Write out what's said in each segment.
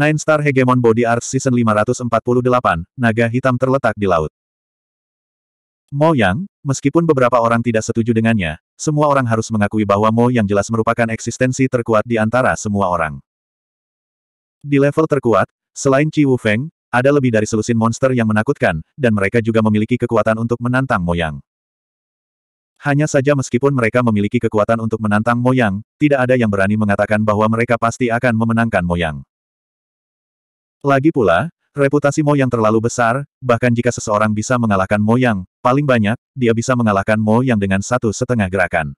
Nine Star Hegemon Body Arts Season 548, Naga Hitam terletak di laut. Mo Yang, meskipun beberapa orang tidak setuju dengannya, semua orang harus mengakui bahwa Mo Yang jelas merupakan eksistensi terkuat di antara semua orang. Di level terkuat, selain Qi Wu Feng, ada lebih dari selusin monster yang menakutkan, dan mereka juga memiliki kekuatan untuk menantang Mo Yang. Hanya saja meskipun mereka memiliki kekuatan untuk menantang Mo Yang, tidak ada yang berani mengatakan bahwa mereka pasti akan memenangkan Mo Yang. Lagi pula, reputasi Mo yang terlalu besar, bahkan jika seseorang bisa mengalahkan Mo yang paling banyak, dia bisa mengalahkan Mo yang dengan satu setengah gerakan.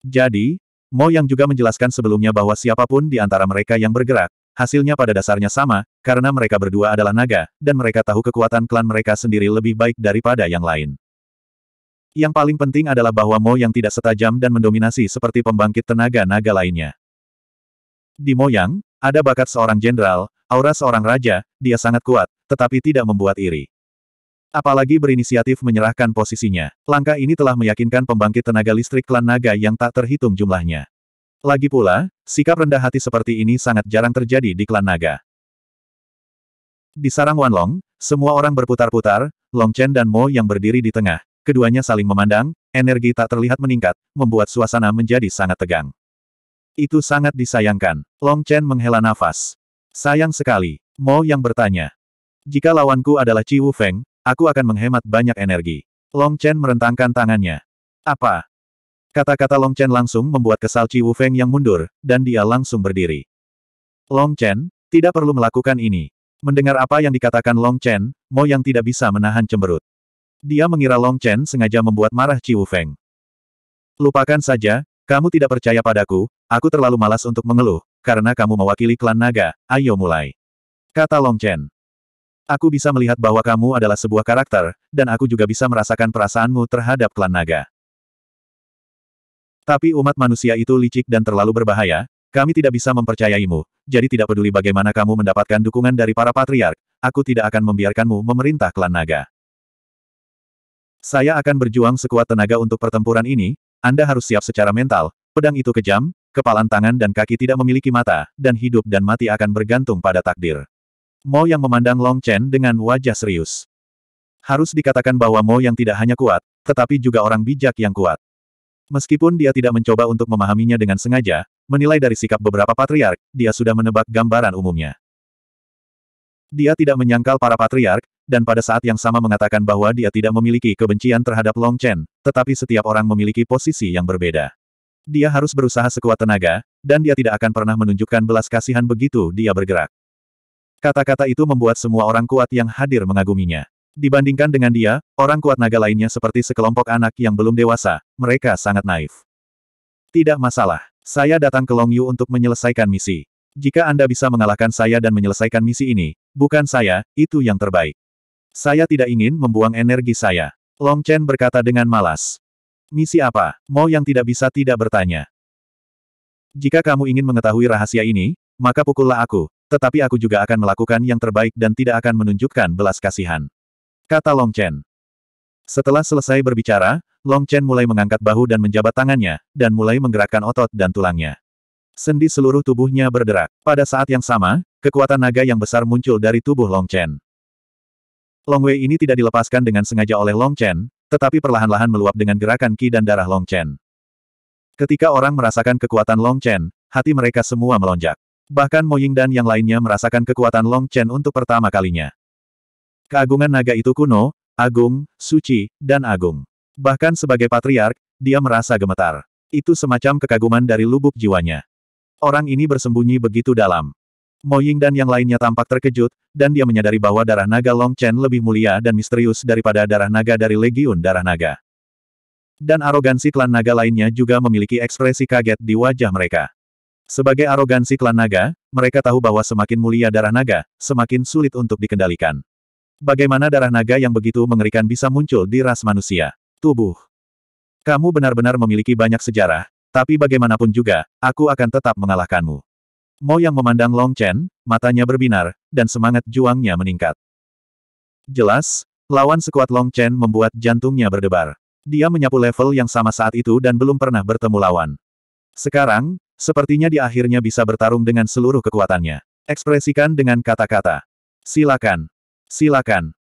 Jadi, Mo yang juga menjelaskan sebelumnya bahwa siapapun di antara mereka yang bergerak, hasilnya pada dasarnya sama, karena mereka berdua adalah naga, dan mereka tahu kekuatan klan mereka sendiri lebih baik daripada yang lain. Yang paling penting adalah bahwa Mo yang tidak setajam dan mendominasi seperti pembangkit tenaga naga lainnya. Di Mo Yang, ada bakat seorang jenderal, aura seorang raja, dia sangat kuat, tetapi tidak membuat iri. Apalagi berinisiatif menyerahkan posisinya. Langkah ini telah meyakinkan pembangkit tenaga listrik klan naga yang tak terhitung jumlahnya. Lagi pula, sikap rendah hati seperti ini sangat jarang terjadi di klan naga. Di sarang Wanlong, semua orang berputar-putar, Long Chen dan Mo yang berdiri di tengah. Keduanya saling memandang, energi tak terlihat meningkat, membuat suasana menjadi sangat tegang. Itu sangat disayangkan. Long Chen menghela nafas. Sayang sekali. Mo yang bertanya. Jika lawanku adalah Ci Wu Feng, aku akan menghemat banyak energi. Long Chen merentangkan tangannya. Apa? Kata-kata Long Chen langsung membuat kesal Ci Wu Feng yang mundur, dan dia langsung berdiri. Long Chen, tidak perlu melakukan ini. Mendengar apa yang dikatakan Long Chen, Mo yang tidak bisa menahan cemberut. Dia mengira Long Chen sengaja membuat marah Chi Wu Feng. Lupakan saja, kamu tidak percaya padaku, aku terlalu malas untuk mengeluh, karena kamu mewakili klan naga, ayo mulai. Kata Long Chen. Aku bisa melihat bahwa kamu adalah sebuah karakter, dan aku juga bisa merasakan perasaanmu terhadap klan naga. Tapi umat manusia itu licik dan terlalu berbahaya, kami tidak bisa mempercayaimu, jadi tidak peduli bagaimana kamu mendapatkan dukungan dari para patriark, aku tidak akan membiarkanmu memerintah klan naga. Saya akan berjuang sekuat tenaga untuk pertempuran ini, anda harus siap secara mental, pedang itu kejam, kepalan tangan dan kaki tidak memiliki mata, dan hidup dan mati akan bergantung pada takdir. Mo yang memandang Long Chen dengan wajah serius. Harus dikatakan bahwa Mo yang tidak hanya kuat, tetapi juga orang bijak yang kuat. Meskipun dia tidak mencoba untuk memahaminya dengan sengaja, menilai dari sikap beberapa patriark, dia sudah menebak gambaran umumnya. Dia tidak menyangkal para patriark, dan pada saat yang sama mengatakan bahwa dia tidak memiliki kebencian terhadap Long Chen, tetapi setiap orang memiliki posisi yang berbeda. Dia harus berusaha sekuat tenaga, dan dia tidak akan pernah menunjukkan belas kasihan begitu dia bergerak. Kata-kata itu membuat semua orang kuat yang hadir mengaguminya. Dibandingkan dengan dia, orang kuat naga lainnya seperti sekelompok anak yang belum dewasa, mereka sangat naif. Tidak masalah, saya datang ke Long Yu untuk menyelesaikan misi. Jika Anda bisa mengalahkan saya dan menyelesaikan misi ini, bukan saya, itu yang terbaik. Saya tidak ingin membuang energi saya. Long Chen berkata dengan malas. Misi apa? Mau yang tidak bisa tidak bertanya. Jika kamu ingin mengetahui rahasia ini, maka pukullah aku, tetapi aku juga akan melakukan yang terbaik dan tidak akan menunjukkan belas kasihan. Kata Long Chen. Setelah selesai berbicara, Long Chen mulai mengangkat bahu dan menjabat tangannya, dan mulai menggerakkan otot dan tulangnya. Sendi seluruh tubuhnya berderak. Pada saat yang sama, kekuatan naga yang besar muncul dari tubuh Long Chen. Long Wei ini tidak dilepaskan dengan sengaja oleh Long Chen, tetapi perlahan-lahan meluap dengan gerakan Qi dan darah Long Chen. Ketika orang merasakan kekuatan Long Chen, hati mereka semua melonjak. Bahkan Mo Ying dan yang lainnya merasakan kekuatan Long Chen untuk pertama kalinya. Keagungan naga itu kuno, agung, suci, dan agung. Bahkan sebagai patriark, dia merasa gemetar. Itu semacam kekaguman dari lubuk jiwanya. Orang ini bersembunyi begitu dalam. Moying dan yang lainnya tampak terkejut, dan dia menyadari bahwa darah naga Long Chen lebih mulia dan misterius daripada darah naga dari Legiun Darah Naga. Dan arogansi klan naga lainnya juga memiliki ekspresi kaget di wajah mereka. Sebagai arogansi klan naga, mereka tahu bahwa semakin mulia darah naga, semakin sulit untuk dikendalikan. Bagaimana darah naga yang begitu mengerikan bisa muncul di ras manusia? Tubuh. Kamu benar-benar memiliki banyak sejarah, tapi bagaimanapun juga, aku akan tetap mengalahkanmu. Mo yang memandang Long Chen, matanya berbinar, dan semangat juangnya meningkat. Jelas, lawan sekuat Long Chen membuat jantungnya berdebar. Dia menyapu level yang sama saat itu dan belum pernah bertemu lawan. Sekarang, sepertinya dia akhirnya bisa bertarung dengan seluruh kekuatannya. Ekspresikan dengan kata-kata. Silakan. Silakan.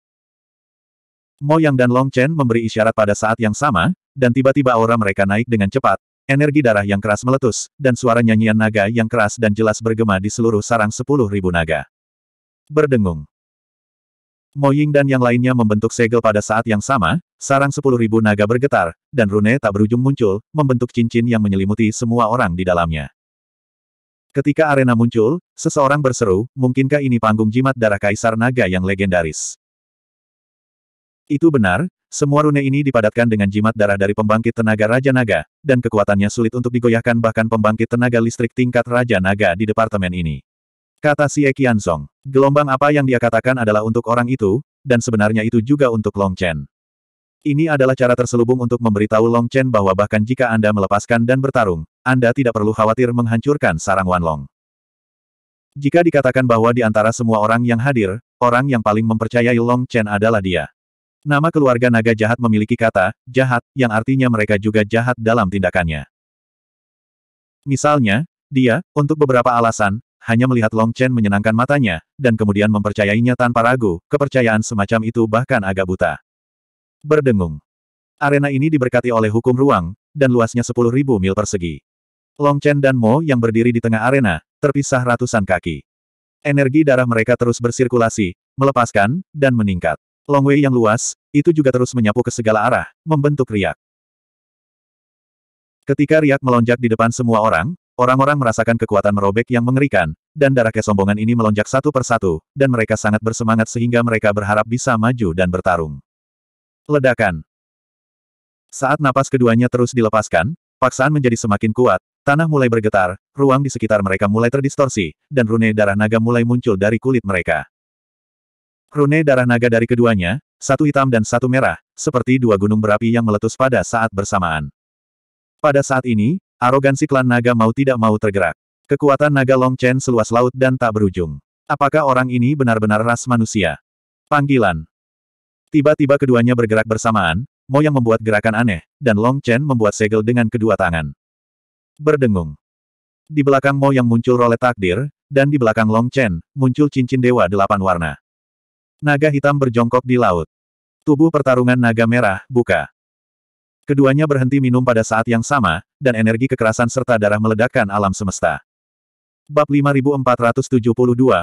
Mo Yang dan Long Chen memberi isyarat pada saat yang sama, dan tiba-tiba aura mereka naik dengan cepat, Energi darah yang keras meletus, dan suara nyanyian naga yang keras dan jelas bergema di seluruh sarang sepuluh ribu naga. Berdengung. Moying dan yang lainnya membentuk segel pada saat yang sama, sarang sepuluh ribu naga bergetar, dan rune tak berujung muncul, membentuk cincin yang menyelimuti semua orang di dalamnya. Ketika arena muncul, seseorang berseru, mungkinkah ini panggung jimat darah kaisar naga yang legendaris? Itu benar, semua rune ini dipadatkan dengan jimat darah dari pembangkit tenaga Raja Naga, dan kekuatannya sulit untuk digoyahkan bahkan pembangkit tenaga listrik tingkat Raja Naga di departemen ini. Kata si Qianzong, gelombang apa yang dia katakan adalah untuk orang itu, dan sebenarnya itu juga untuk Long Chen. Ini adalah cara terselubung untuk memberitahu Long Chen bahwa bahkan jika Anda melepaskan dan bertarung, Anda tidak perlu khawatir menghancurkan sarang Wanlong. Jika dikatakan bahwa di antara semua orang yang hadir, orang yang paling mempercayai Long Chen adalah dia. Nama keluarga naga jahat memiliki kata, jahat, yang artinya mereka juga jahat dalam tindakannya. Misalnya, dia, untuk beberapa alasan, hanya melihat Long Chen menyenangkan matanya, dan kemudian mempercayainya tanpa ragu, kepercayaan semacam itu bahkan agak buta. Berdengung. Arena ini diberkati oleh hukum ruang, dan luasnya 10.000 mil persegi. Long Chen dan Mo yang berdiri di tengah arena, terpisah ratusan kaki. Energi darah mereka terus bersirkulasi, melepaskan, dan meningkat. Longwei yang luas, itu juga terus menyapu ke segala arah, membentuk riak. Ketika riak melonjak di depan semua orang, orang-orang merasakan kekuatan merobek yang mengerikan, dan darah kesombongan ini melonjak satu persatu, dan mereka sangat bersemangat sehingga mereka berharap bisa maju dan bertarung. Ledakan Saat napas keduanya terus dilepaskan, paksaan menjadi semakin kuat, Tanah mulai bergetar, ruang di sekitar mereka mulai terdistorsi, dan rune darah naga mulai muncul dari kulit mereka. Rune darah naga dari keduanya, satu hitam dan satu merah, seperti dua gunung berapi yang meletus pada saat bersamaan. Pada saat ini, arogansi klan naga mau tidak mau tergerak. Kekuatan naga Long Chen seluas laut dan tak berujung. Apakah orang ini benar-benar ras manusia? Panggilan. Tiba-tiba keduanya bergerak bersamaan, Mo yang membuat gerakan aneh, dan Long Chen membuat segel dengan kedua tangan. Berdengung. Di belakang Mo yang muncul rolet takdir, dan di belakang Long Chen, muncul cincin dewa delapan warna. Naga hitam berjongkok di laut. Tubuh pertarungan naga merah, buka. Keduanya berhenti minum pada saat yang sama, dan energi kekerasan serta darah meledakkan alam semesta. Bab 5472,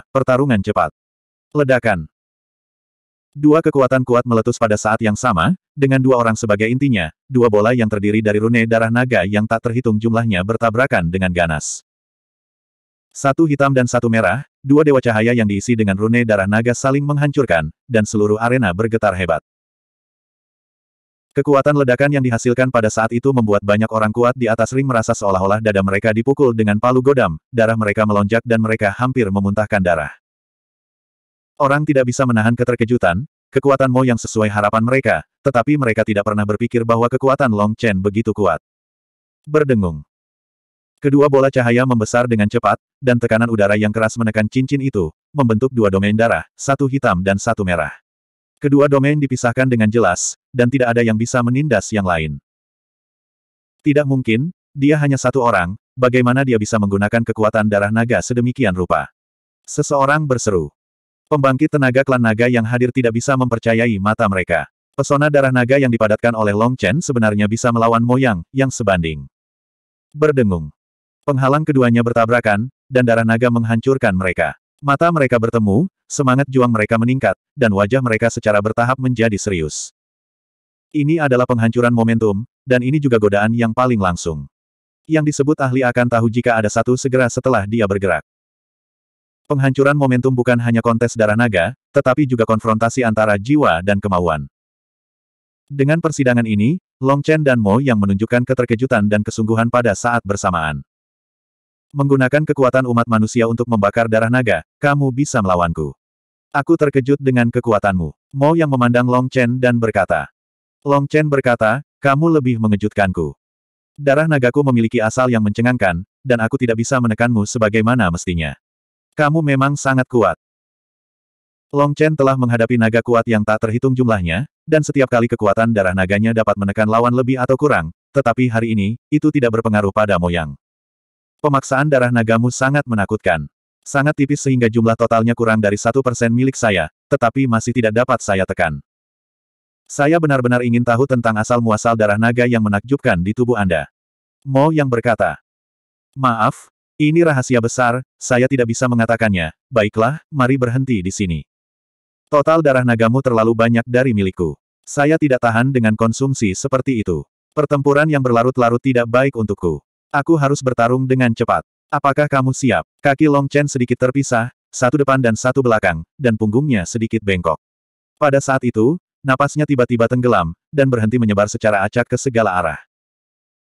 Pertarungan Cepat. Ledakan. Dua kekuatan kuat meletus pada saat yang sama, dengan dua orang sebagai intinya, dua bola yang terdiri dari rune darah naga yang tak terhitung jumlahnya bertabrakan dengan ganas. Satu hitam dan satu merah, dua dewa cahaya yang diisi dengan rune darah naga saling menghancurkan, dan seluruh arena bergetar hebat. Kekuatan ledakan yang dihasilkan pada saat itu membuat banyak orang kuat di atas ring merasa seolah-olah dada mereka dipukul dengan palu godam, darah mereka melonjak dan mereka hampir memuntahkan darah. Orang tidak bisa menahan keterkejutan, kekuatan Mo yang sesuai harapan mereka, tetapi mereka tidak pernah berpikir bahwa kekuatan Long Chen begitu kuat. Berdengung. Kedua bola cahaya membesar dengan cepat, dan tekanan udara yang keras menekan cincin itu, membentuk dua domain darah, satu hitam dan satu merah. Kedua domain dipisahkan dengan jelas, dan tidak ada yang bisa menindas yang lain. Tidak mungkin, dia hanya satu orang, bagaimana dia bisa menggunakan kekuatan darah naga sedemikian rupa. Seseorang berseru. Pembangkit tenaga klan naga yang hadir tidak bisa mempercayai mata mereka. Pesona darah naga yang dipadatkan oleh Long Chen sebenarnya bisa melawan Moyang, yang sebanding. Berdengung. Penghalang keduanya bertabrakan, dan darah naga menghancurkan mereka. Mata mereka bertemu, semangat juang mereka meningkat, dan wajah mereka secara bertahap menjadi serius. Ini adalah penghancuran momentum, dan ini juga godaan yang paling langsung. Yang disebut ahli akan tahu jika ada satu segera setelah dia bergerak. Penghancuran momentum bukan hanya kontes darah naga, tetapi juga konfrontasi antara jiwa dan kemauan. Dengan persidangan ini, Long Chen dan Mo yang menunjukkan keterkejutan dan kesungguhan pada saat bersamaan. Menggunakan kekuatan umat manusia untuk membakar darah naga, kamu bisa melawanku. Aku terkejut dengan kekuatanmu. Mo yang memandang Long Chen dan berkata. Long Chen berkata, kamu lebih mengejutkanku. Darah nagaku memiliki asal yang mencengangkan, dan aku tidak bisa menekanmu sebagaimana mestinya. Kamu memang sangat kuat. Long Chen telah menghadapi naga kuat yang tak terhitung jumlahnya, dan setiap kali kekuatan darah naganya dapat menekan lawan lebih atau kurang, tetapi hari ini, itu tidak berpengaruh pada Moyang. Pemaksaan darah nagamu sangat menakutkan. Sangat tipis sehingga jumlah totalnya kurang dari satu persen milik saya, tetapi masih tidak dapat saya tekan. Saya benar-benar ingin tahu tentang asal-muasal darah naga yang menakjubkan di tubuh Anda. Mo yang berkata, Maaf, ini rahasia besar, saya tidak bisa mengatakannya. Baiklah, mari berhenti di sini. Total darah nagamu terlalu banyak dari milikku. Saya tidak tahan dengan konsumsi seperti itu. Pertempuran yang berlarut-larut tidak baik untukku. Aku harus bertarung dengan cepat. Apakah kamu siap? Kaki Long Chen sedikit terpisah, satu depan dan satu belakang, dan punggungnya sedikit bengkok. Pada saat itu, napasnya tiba-tiba tenggelam, dan berhenti menyebar secara acak ke segala arah.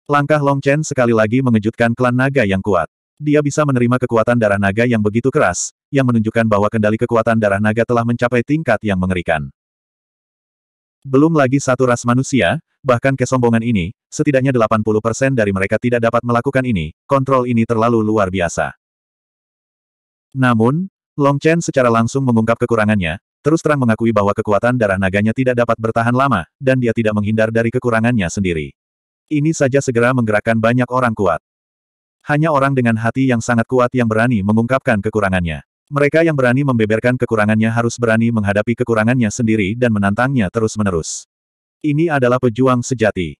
Langkah Long Chen sekali lagi mengejutkan klan naga yang kuat. Dia bisa menerima kekuatan darah naga yang begitu keras, yang menunjukkan bahwa kendali kekuatan darah naga telah mencapai tingkat yang mengerikan. Belum lagi satu ras manusia, bahkan kesombongan ini, setidaknya 80% dari mereka tidak dapat melakukan ini, kontrol ini terlalu luar biasa. Namun, Long Chen secara langsung mengungkap kekurangannya, terus terang mengakui bahwa kekuatan darah naganya tidak dapat bertahan lama, dan dia tidak menghindar dari kekurangannya sendiri. Ini saja segera menggerakkan banyak orang kuat. Hanya orang dengan hati yang sangat kuat yang berani mengungkapkan kekurangannya. Mereka yang berani membeberkan kekurangannya harus berani menghadapi kekurangannya sendiri dan menantangnya terus-menerus. Ini adalah pejuang sejati.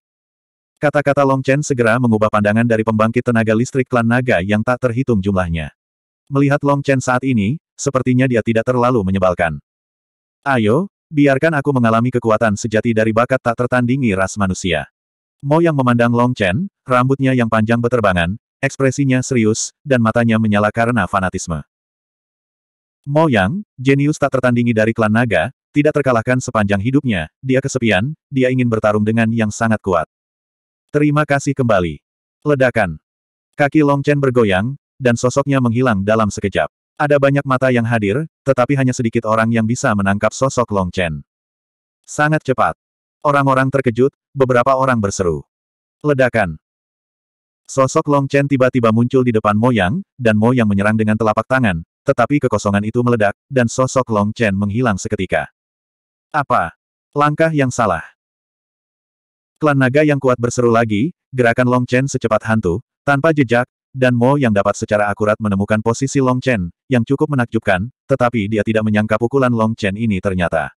Kata-kata Long Chen segera mengubah pandangan dari pembangkit tenaga listrik klan naga yang tak terhitung jumlahnya. Melihat Long Chen saat ini, sepertinya dia tidak terlalu menyebalkan. Ayo, biarkan aku mengalami kekuatan sejati dari bakat tak tertandingi ras manusia. Mo yang memandang Long Chen, rambutnya yang panjang beterbangan, ekspresinya serius, dan matanya menyala karena fanatisme. Mo Yang, jenius tak tertandingi dari klan naga, tidak terkalahkan sepanjang hidupnya, dia kesepian, dia ingin bertarung dengan yang sangat kuat. Terima kasih kembali. Ledakan. Kaki Long Chen bergoyang, dan sosoknya menghilang dalam sekejap. Ada banyak mata yang hadir, tetapi hanya sedikit orang yang bisa menangkap sosok Long Chen. Sangat cepat. Orang-orang terkejut, beberapa orang berseru. Ledakan. Sosok Long Chen tiba-tiba muncul di depan Moyang, dan Moyang menyerang dengan telapak tangan, tetapi kekosongan itu meledak, dan sosok Long Chen menghilang seketika. Apa? Langkah yang salah. Klan naga yang kuat berseru lagi, gerakan Long Chen secepat hantu, tanpa jejak, dan Mo yang dapat secara akurat menemukan posisi Long Chen, yang cukup menakjubkan, tetapi dia tidak menyangka pukulan Long Chen ini ternyata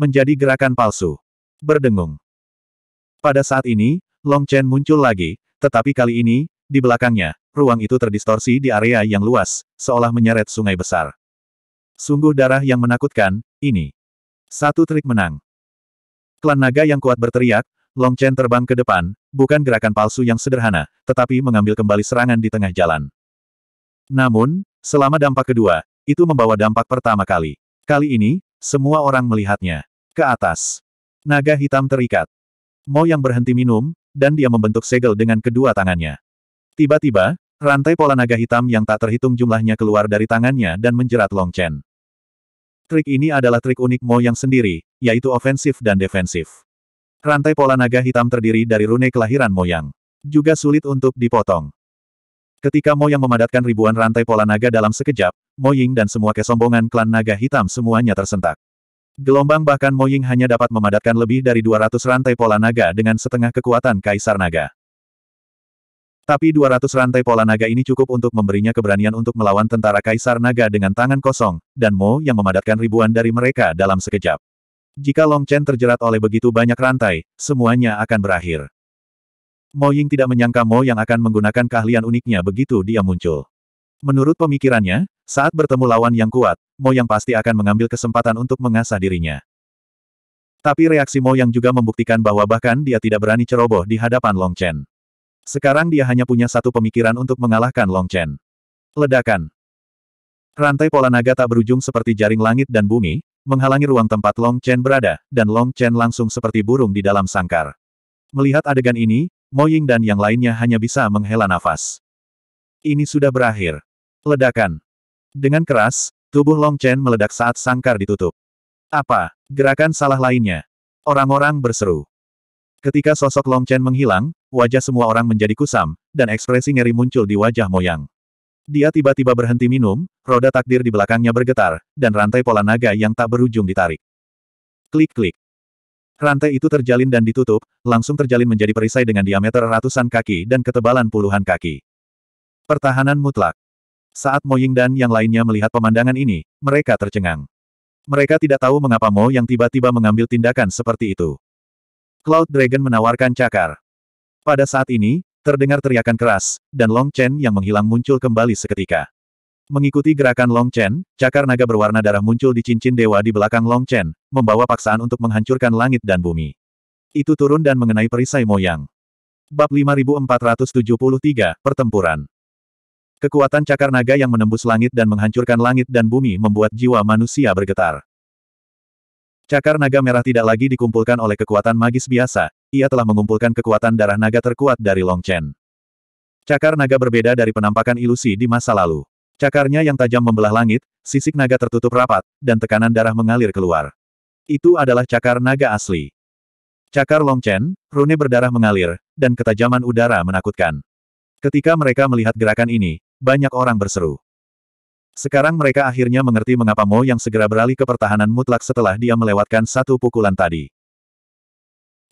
menjadi gerakan palsu. Berdengung. Pada saat ini, Long Chen muncul lagi, tetapi kali ini, di belakangnya, ruang itu terdistorsi di area yang luas, seolah menyeret sungai besar. Sungguh darah yang menakutkan, ini. Satu trik menang. Klan naga yang kuat berteriak, Long Chen terbang ke depan, bukan gerakan palsu yang sederhana, tetapi mengambil kembali serangan di tengah jalan. Namun, selama dampak kedua, itu membawa dampak pertama kali. Kali ini, semua orang melihatnya. Ke atas. Naga hitam terikat. Mo yang berhenti minum, dan dia membentuk segel dengan kedua tangannya. Tiba-tiba, Rantai pola naga hitam yang tak terhitung jumlahnya keluar dari tangannya dan menjerat Long Chen. Trik ini adalah trik unik Mo yang sendiri, yaitu ofensif dan defensif. Rantai pola naga hitam terdiri dari rune kelahiran Mo yang, Juga sulit untuk dipotong. Ketika Mo yang memadatkan ribuan rantai pola naga dalam sekejap, Mo Ying dan semua kesombongan klan naga hitam semuanya tersentak. Gelombang bahkan Mo Ying hanya dapat memadatkan lebih dari 200 rantai pola naga dengan setengah kekuatan kaisar naga. Tapi 200 rantai pola naga ini cukup untuk memberinya keberanian untuk melawan tentara Kaisar Naga dengan tangan kosong, dan Mo yang memadatkan ribuan dari mereka dalam sekejap. Jika Long Chen terjerat oleh begitu banyak rantai, semuanya akan berakhir. Mo Ying tidak menyangka Mo yang akan menggunakan keahlian uniknya begitu dia muncul. Menurut pemikirannya, saat bertemu lawan yang kuat, Mo yang pasti akan mengambil kesempatan untuk mengasah dirinya. Tapi reaksi Mo yang juga membuktikan bahwa bahkan dia tidak berani ceroboh di hadapan Long Chen. Sekarang dia hanya punya satu pemikiran untuk mengalahkan Long Chen. Ledakan. Rantai pola naga tak berujung seperti jaring langit dan bumi, menghalangi ruang tempat Long Chen berada, dan Long Chen langsung seperti burung di dalam sangkar. Melihat adegan ini, Mo Ying dan yang lainnya hanya bisa menghela nafas. Ini sudah berakhir. Ledakan. Dengan keras, tubuh Long Chen meledak saat sangkar ditutup. Apa? Gerakan salah lainnya. Orang-orang berseru. Ketika sosok Long Chen menghilang, wajah semua orang menjadi kusam, dan ekspresi ngeri muncul di wajah Moyang. Dia tiba-tiba berhenti minum, roda takdir di belakangnya bergetar, dan rantai pola naga yang tak berujung ditarik. Klik-klik. Rantai itu terjalin dan ditutup, langsung terjalin menjadi perisai dengan diameter ratusan kaki dan ketebalan puluhan kaki. Pertahanan mutlak. Saat Mo Ying dan yang lainnya melihat pemandangan ini, mereka tercengang. Mereka tidak tahu mengapa Mo yang tiba-tiba mengambil tindakan seperti itu. Cloud Dragon menawarkan cakar. Pada saat ini, terdengar teriakan keras, dan Long Chen yang menghilang muncul kembali seketika. Mengikuti gerakan Long Chen, cakar naga berwarna darah muncul di cincin dewa di belakang Long Chen, membawa paksaan untuk menghancurkan langit dan bumi. Itu turun dan mengenai perisai moyang. Bab 5473, Pertempuran Kekuatan cakar naga yang menembus langit dan menghancurkan langit dan bumi membuat jiwa manusia bergetar. Cakar naga merah tidak lagi dikumpulkan oleh kekuatan magis biasa, ia telah mengumpulkan kekuatan darah naga terkuat dari Long Chen. Cakar naga berbeda dari penampakan ilusi di masa lalu. Cakarnya yang tajam membelah langit, sisik naga tertutup rapat, dan tekanan darah mengalir keluar. Itu adalah cakar naga asli. Cakar Long Chen, rune berdarah mengalir, dan ketajaman udara menakutkan. Ketika mereka melihat gerakan ini, banyak orang berseru. Sekarang mereka akhirnya mengerti mengapa Mo yang segera beralih ke pertahanan mutlak setelah dia melewatkan satu pukulan tadi.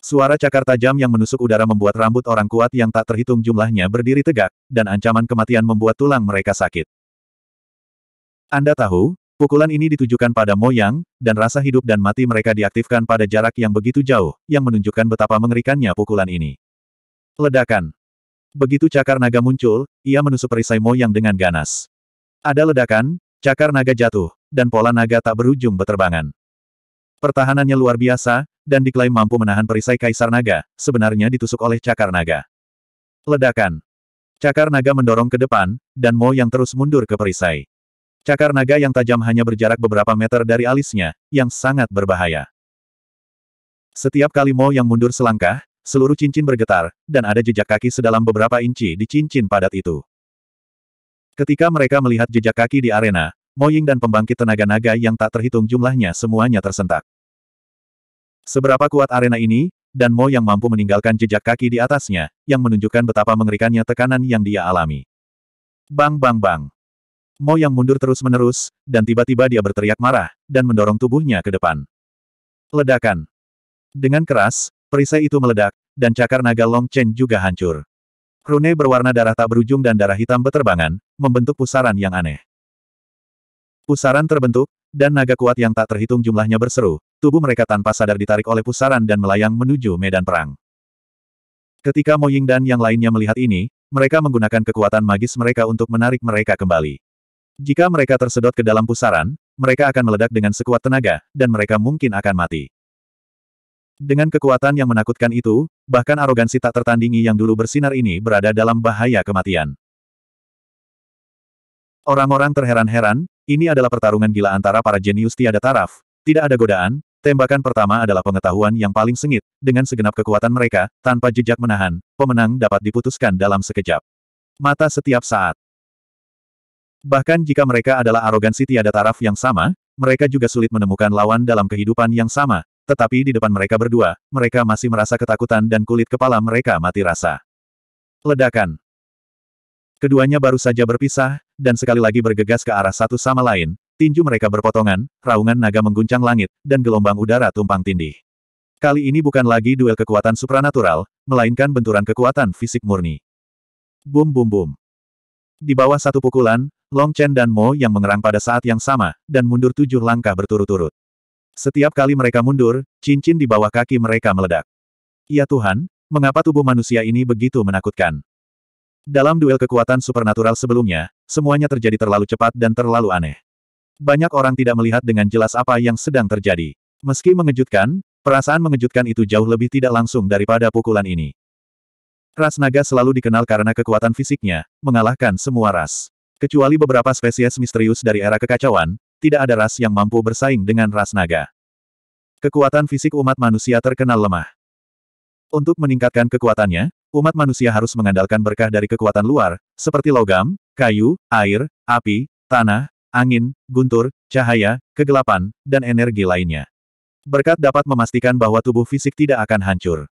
Suara cakar tajam yang menusuk udara membuat rambut orang kuat yang tak terhitung jumlahnya berdiri tegak, dan ancaman kematian membuat tulang mereka sakit. Anda tahu, pukulan ini ditujukan pada Mo Yang, dan rasa hidup dan mati mereka diaktifkan pada jarak yang begitu jauh, yang menunjukkan betapa mengerikannya pukulan ini. Ledakan. Begitu cakar naga muncul, ia menusuk perisai Mo Yang dengan ganas. Ada ledakan, cakar naga jatuh, dan pola naga tak berujung beterbangan. Pertahanannya luar biasa, dan diklaim mampu menahan perisai kaisar naga, sebenarnya ditusuk oleh cakar naga. Ledakan. Cakar naga mendorong ke depan, dan Mo yang terus mundur ke perisai. Cakar naga yang tajam hanya berjarak beberapa meter dari alisnya, yang sangat berbahaya. Setiap kali Mo yang mundur selangkah, seluruh cincin bergetar, dan ada jejak kaki sedalam beberapa inci di cincin padat itu. Ketika mereka melihat jejak kaki di arena, Moying dan pembangkit tenaga naga yang tak terhitung jumlahnya semuanya tersentak. Seberapa kuat arena ini, dan Mo yang mampu meninggalkan jejak kaki di atasnya, yang menunjukkan betapa mengerikannya tekanan yang dia alami. Bang bang bang. Mo yang mundur terus-menerus, dan tiba-tiba dia berteriak marah, dan mendorong tubuhnya ke depan. Ledakan. Dengan keras, perisai itu meledak, dan cakar naga Long Chen juga hancur. Rune berwarna darah tak berujung dan darah hitam beterbangan, membentuk pusaran yang aneh. Pusaran terbentuk, dan naga kuat yang tak terhitung jumlahnya berseru, tubuh mereka tanpa sadar ditarik oleh pusaran dan melayang menuju medan perang. Ketika Mo Ying dan yang lainnya melihat ini, mereka menggunakan kekuatan magis mereka untuk menarik mereka kembali. Jika mereka tersedot ke dalam pusaran, mereka akan meledak dengan sekuat tenaga, dan mereka mungkin akan mati. Dengan kekuatan yang menakutkan itu, bahkan arogansi tak tertandingi yang dulu bersinar ini berada dalam bahaya kematian. Orang-orang terheran-heran, ini adalah pertarungan gila antara para jenius tiada taraf. Tidak ada godaan, tembakan pertama adalah pengetahuan yang paling sengit, dengan segenap kekuatan mereka, tanpa jejak menahan, pemenang dapat diputuskan dalam sekejap. Mata setiap saat. Bahkan jika mereka adalah arogansi tiada taraf yang sama, mereka juga sulit menemukan lawan dalam kehidupan yang sama, tetapi di depan mereka berdua, mereka masih merasa ketakutan dan kulit kepala mereka mati rasa. Ledakan. Keduanya baru saja berpisah, dan sekali lagi bergegas ke arah satu sama lain, tinju mereka berpotongan, raungan naga mengguncang langit, dan gelombang udara tumpang tindih. Kali ini bukan lagi duel kekuatan supranatural, melainkan benturan kekuatan fisik murni. Bum bum bum. Di bawah satu pukulan, Long Chen dan Mo yang mengerang pada saat yang sama, dan mundur tujuh langkah berturut-turut. Setiap kali mereka mundur, cincin di bawah kaki mereka meledak. Ya Tuhan, mengapa tubuh manusia ini begitu menakutkan? Dalam duel kekuatan supernatural sebelumnya, semuanya terjadi terlalu cepat dan terlalu aneh. Banyak orang tidak melihat dengan jelas apa yang sedang terjadi. Meski mengejutkan, perasaan mengejutkan itu jauh lebih tidak langsung daripada pukulan ini. Ras naga selalu dikenal karena kekuatan fisiknya, mengalahkan semua ras. Kecuali beberapa spesies misterius dari era kekacauan, tidak ada ras yang mampu bersaing dengan ras naga. Kekuatan fisik umat manusia terkenal lemah. Untuk meningkatkan kekuatannya, umat manusia harus mengandalkan berkah dari kekuatan luar, seperti logam, kayu, air, api, tanah, angin, guntur, cahaya, kegelapan, dan energi lainnya. Berkat dapat memastikan bahwa tubuh fisik tidak akan hancur.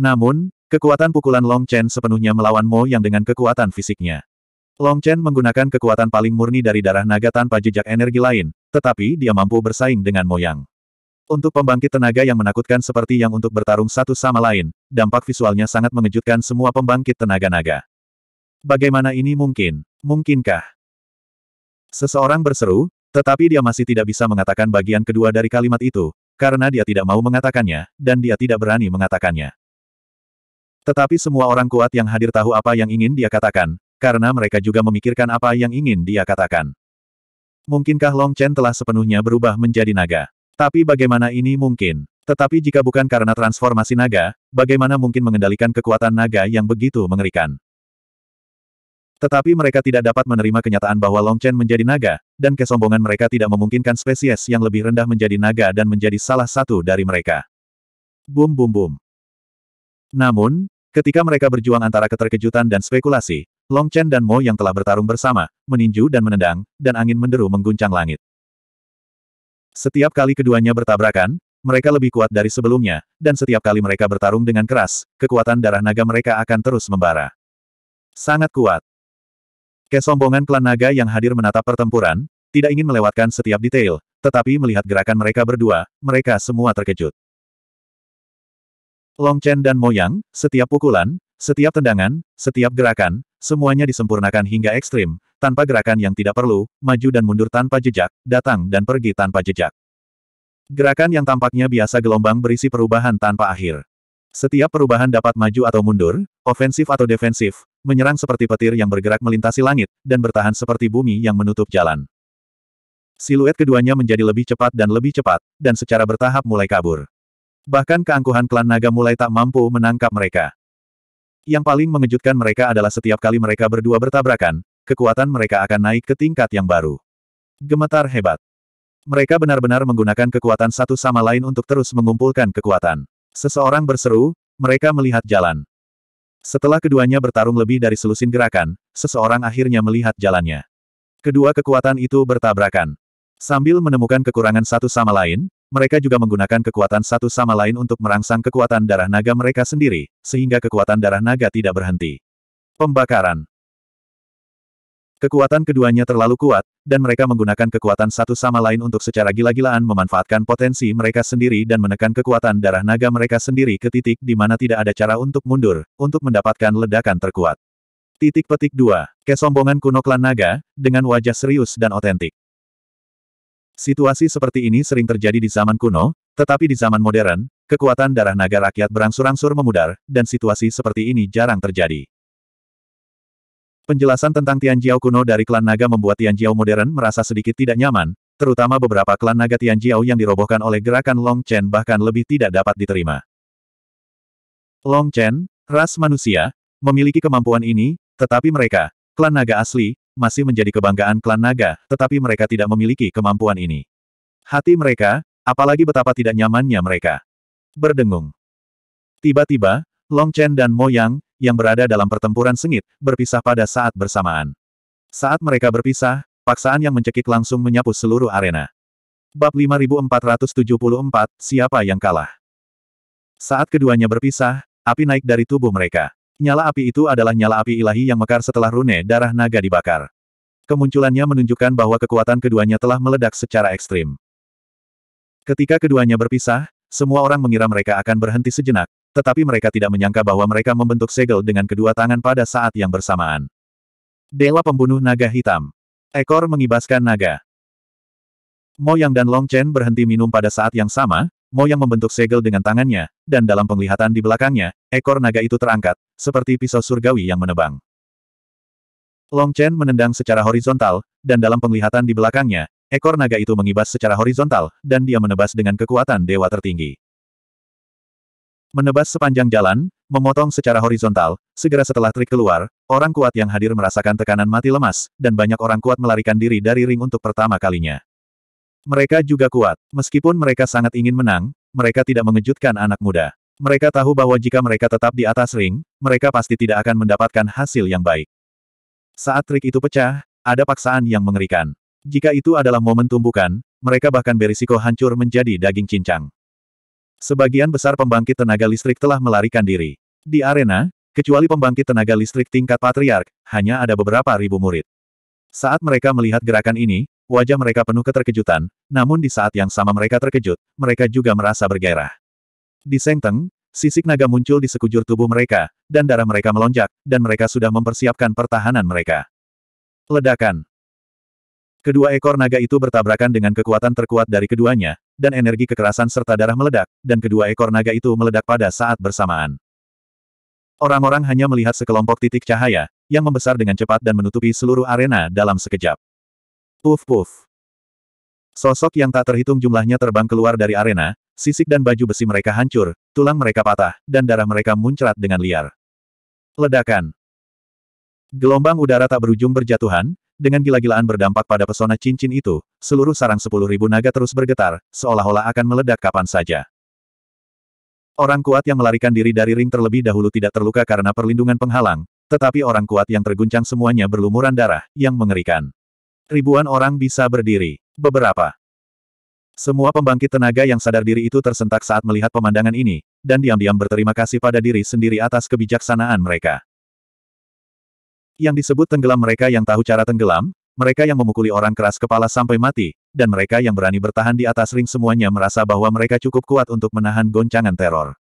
Namun, kekuatan pukulan Long Chen sepenuhnya melawan Mo yang dengan kekuatan fisiknya. Long Chen menggunakan kekuatan paling murni dari darah naga tanpa jejak energi lain, tetapi dia mampu bersaing dengan Moyang. Untuk pembangkit tenaga yang menakutkan seperti yang untuk bertarung satu sama lain, dampak visualnya sangat mengejutkan semua pembangkit tenaga naga. Bagaimana ini mungkin? Mungkinkah? Seseorang berseru, tetapi dia masih tidak bisa mengatakan bagian kedua dari kalimat itu, karena dia tidak mau mengatakannya, dan dia tidak berani mengatakannya. Tetapi semua orang kuat yang hadir tahu apa yang ingin dia katakan, karena mereka juga memikirkan apa yang ingin dia katakan. Mungkinkah Long Chen telah sepenuhnya berubah menjadi naga? Tapi bagaimana ini mungkin? Tetapi jika bukan karena transformasi naga, bagaimana mungkin mengendalikan kekuatan naga yang begitu mengerikan? Tetapi mereka tidak dapat menerima kenyataan bahwa Long Chen menjadi naga, dan kesombongan mereka tidak memungkinkan spesies yang lebih rendah menjadi naga dan menjadi salah satu dari mereka. Bum bum bum. Namun, ketika mereka berjuang antara keterkejutan dan spekulasi, Long Chen dan Mo yang telah bertarung bersama, meninju dan menendang, dan angin menderu mengguncang langit. Setiap kali keduanya bertabrakan, mereka lebih kuat dari sebelumnya, dan setiap kali mereka bertarung dengan keras, kekuatan darah naga mereka akan terus membara. Sangat kuat. Kesombongan klan naga yang hadir menatap pertempuran, tidak ingin melewatkan setiap detail, tetapi melihat gerakan mereka berdua, mereka semua terkejut. Long Chen dan Mo Yang, setiap pukulan, setiap tendangan, setiap gerakan, Semuanya disempurnakan hingga ekstrim, tanpa gerakan yang tidak perlu, maju dan mundur tanpa jejak, datang dan pergi tanpa jejak. Gerakan yang tampaknya biasa gelombang berisi perubahan tanpa akhir. Setiap perubahan dapat maju atau mundur, ofensif atau defensif, menyerang seperti petir yang bergerak melintasi langit, dan bertahan seperti bumi yang menutup jalan. Siluet keduanya menjadi lebih cepat dan lebih cepat, dan secara bertahap mulai kabur. Bahkan keangkuhan klan naga mulai tak mampu menangkap mereka. Yang paling mengejutkan mereka adalah setiap kali mereka berdua bertabrakan, kekuatan mereka akan naik ke tingkat yang baru. Gemetar hebat. Mereka benar-benar menggunakan kekuatan satu sama lain untuk terus mengumpulkan kekuatan. Seseorang berseru, mereka melihat jalan. Setelah keduanya bertarung lebih dari selusin gerakan, seseorang akhirnya melihat jalannya. Kedua kekuatan itu bertabrakan. Sambil menemukan kekurangan satu sama lain, mereka juga menggunakan kekuatan satu sama lain untuk merangsang kekuatan darah naga mereka sendiri, sehingga kekuatan darah naga tidak berhenti. Pembakaran Kekuatan keduanya terlalu kuat, dan mereka menggunakan kekuatan satu sama lain untuk secara gila-gilaan memanfaatkan potensi mereka sendiri dan menekan kekuatan darah naga mereka sendiri ke titik di mana tidak ada cara untuk mundur, untuk mendapatkan ledakan terkuat. Titik petik 2. Kesombongan kuno klan naga, dengan wajah serius dan otentik. Situasi seperti ini sering terjadi di zaman kuno, tetapi di zaman modern, kekuatan darah naga rakyat berangsur-angsur memudar, dan situasi seperti ini jarang terjadi. Penjelasan tentang Tianjiao kuno dari klan naga membuat Tianjiao modern merasa sedikit tidak nyaman, terutama beberapa klan naga Tianjiao yang dirobohkan oleh gerakan Long Chen bahkan lebih tidak dapat diterima. Long Chen, ras manusia, memiliki kemampuan ini, tetapi mereka, klan naga asli, masih menjadi kebanggaan klan naga, tetapi mereka tidak memiliki kemampuan ini. Hati mereka, apalagi betapa tidak nyamannya mereka. Berdengung. Tiba-tiba, Long Chen dan Mo Yang, yang berada dalam pertempuran sengit, berpisah pada saat bersamaan. Saat mereka berpisah, paksaan yang mencekik langsung menyapu seluruh arena. Bab 5474, siapa yang kalah? Saat keduanya berpisah, api naik dari tubuh mereka. Nyala api itu adalah nyala api ilahi yang mekar setelah rune darah naga dibakar. Kemunculannya menunjukkan bahwa kekuatan keduanya telah meledak secara ekstrim. Ketika keduanya berpisah, semua orang mengira mereka akan berhenti sejenak, tetapi mereka tidak menyangka bahwa mereka membentuk segel dengan kedua tangan pada saat yang bersamaan. Dewa Pembunuh Naga Hitam. Ekor mengibaskan naga. Yang dan Long Chen berhenti minum pada saat yang sama, Yang membentuk segel dengan tangannya, dan dalam penglihatan di belakangnya, ekor naga itu terangkat, seperti pisau surgawi yang menebang. Long Chen menendang secara horizontal, dan dalam penglihatan di belakangnya, ekor naga itu mengibas secara horizontal, dan dia menebas dengan kekuatan dewa tertinggi. Menebas sepanjang jalan, memotong secara horizontal, segera setelah trik keluar, orang kuat yang hadir merasakan tekanan mati lemas, dan banyak orang kuat melarikan diri dari ring untuk pertama kalinya. Mereka juga kuat. Meskipun mereka sangat ingin menang, mereka tidak mengejutkan anak muda. Mereka tahu bahwa jika mereka tetap di atas ring, mereka pasti tidak akan mendapatkan hasil yang baik. Saat trik itu pecah, ada paksaan yang mengerikan. Jika itu adalah momen tumbukan, mereka bahkan berisiko hancur menjadi daging cincang. Sebagian besar pembangkit tenaga listrik telah melarikan diri. Di arena, kecuali pembangkit tenaga listrik tingkat patriark, hanya ada beberapa ribu murid. Saat mereka melihat gerakan ini, wajah mereka penuh keterkejutan, namun di saat yang sama mereka terkejut, mereka juga merasa bergairah. Di Sengteng, Sisik naga muncul di sekujur tubuh mereka, dan darah mereka melonjak, dan mereka sudah mempersiapkan pertahanan mereka. Ledakan. Kedua ekor naga itu bertabrakan dengan kekuatan terkuat dari keduanya, dan energi kekerasan serta darah meledak, dan kedua ekor naga itu meledak pada saat bersamaan. Orang-orang hanya melihat sekelompok titik cahaya, yang membesar dengan cepat dan menutupi seluruh arena dalam sekejap. Puf-puf. Sosok yang tak terhitung jumlahnya terbang keluar dari arena, sisik dan baju besi mereka hancur, tulang mereka patah, dan darah mereka muncrat dengan liar. Ledakan. Gelombang udara tak berujung berjatuhan, dengan gila-gilaan berdampak pada pesona cincin itu, seluruh sarang sepuluh ribu naga terus bergetar, seolah-olah akan meledak kapan saja. Orang kuat yang melarikan diri dari ring terlebih dahulu tidak terluka karena perlindungan penghalang, tetapi orang kuat yang terguncang semuanya berlumuran darah, yang mengerikan. Ribuan orang bisa berdiri. Beberapa semua pembangkit tenaga yang sadar diri itu tersentak saat melihat pemandangan ini, dan diam-diam berterima kasih pada diri sendiri atas kebijaksanaan mereka. Yang disebut tenggelam mereka yang tahu cara tenggelam, mereka yang memukuli orang keras kepala sampai mati, dan mereka yang berani bertahan di atas ring semuanya merasa bahwa mereka cukup kuat untuk menahan goncangan teror.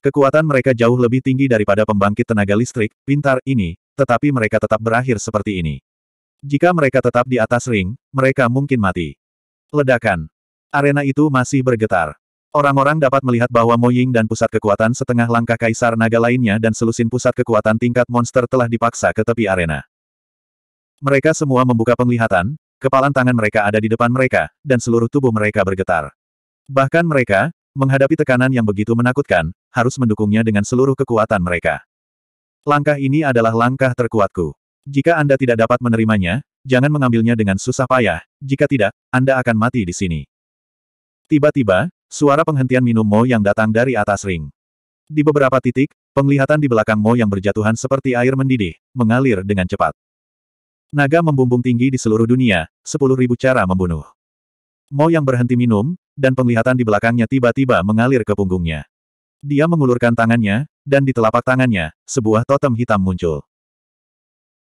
Kekuatan mereka jauh lebih tinggi daripada pembangkit tenaga listrik, pintar, ini, tetapi mereka tetap berakhir seperti ini. Jika mereka tetap di atas ring, mereka mungkin mati. Ledakan. Arena itu masih bergetar. Orang-orang dapat melihat bahwa Mo Ying dan pusat kekuatan setengah langkah kaisar naga lainnya dan selusin pusat kekuatan tingkat monster telah dipaksa ke tepi arena. Mereka semua membuka penglihatan, kepalan tangan mereka ada di depan mereka, dan seluruh tubuh mereka bergetar. Bahkan mereka, menghadapi tekanan yang begitu menakutkan, harus mendukungnya dengan seluruh kekuatan mereka. Langkah ini adalah langkah terkuatku. Jika Anda tidak dapat menerimanya, jangan mengambilnya dengan susah payah, jika tidak, Anda akan mati di sini. Tiba-tiba, suara penghentian minum Mo yang datang dari atas ring. Di beberapa titik, penglihatan di belakang Mo yang berjatuhan seperti air mendidih, mengalir dengan cepat. Naga membumbung tinggi di seluruh dunia, 10.000 cara membunuh. Mo yang berhenti minum, dan penglihatan di belakangnya tiba-tiba mengalir ke punggungnya. Dia mengulurkan tangannya, dan di telapak tangannya, sebuah totem hitam muncul.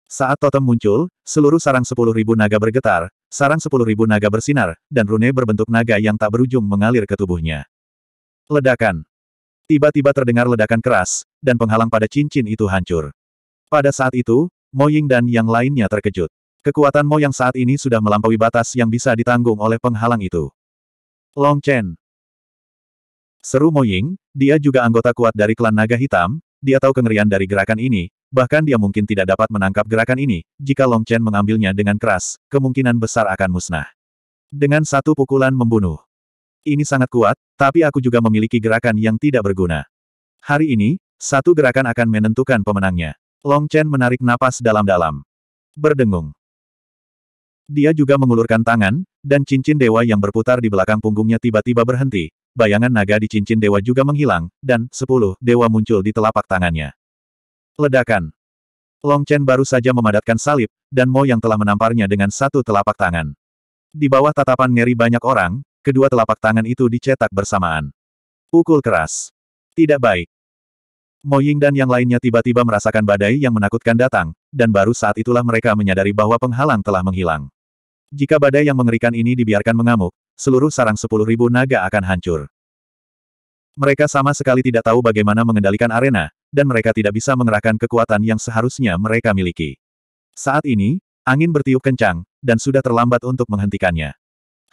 Saat totem muncul, seluruh sarang sepuluh ribu naga bergetar, Sarang sepuluh ribu naga bersinar, dan rune berbentuk naga yang tak berujung mengalir ke tubuhnya. Ledakan. Tiba-tiba terdengar ledakan keras, dan penghalang pada cincin itu hancur. Pada saat itu, Mo Ying dan yang lainnya terkejut. Kekuatan Mo yang saat ini sudah melampaui batas yang bisa ditanggung oleh penghalang itu. Long Chen. Seru Mo Ying, dia juga anggota kuat dari klan naga hitam, dia tahu kengerian dari gerakan ini, Bahkan dia mungkin tidak dapat menangkap gerakan ini, jika Long Chen mengambilnya dengan keras, kemungkinan besar akan musnah. Dengan satu pukulan membunuh. Ini sangat kuat, tapi aku juga memiliki gerakan yang tidak berguna. Hari ini, satu gerakan akan menentukan pemenangnya. Long Chen menarik napas dalam-dalam. Berdengung. Dia juga mengulurkan tangan, dan cincin dewa yang berputar di belakang punggungnya tiba-tiba berhenti, bayangan naga di cincin dewa juga menghilang, dan sepuluh dewa muncul di telapak tangannya. Ledakan. Long Chen baru saja memadatkan salib, dan Mo yang telah menamparnya dengan satu telapak tangan. Di bawah tatapan ngeri banyak orang, kedua telapak tangan itu dicetak bersamaan. Pukul keras. Tidak baik. Mo Ying dan yang lainnya tiba-tiba merasakan badai yang menakutkan datang, dan baru saat itulah mereka menyadari bahwa penghalang telah menghilang. Jika badai yang mengerikan ini dibiarkan mengamuk, seluruh sarang sepuluh ribu naga akan hancur. Mereka sama sekali tidak tahu bagaimana mengendalikan arena, dan mereka tidak bisa mengerahkan kekuatan yang seharusnya mereka miliki. Saat ini, angin bertiup kencang, dan sudah terlambat untuk menghentikannya.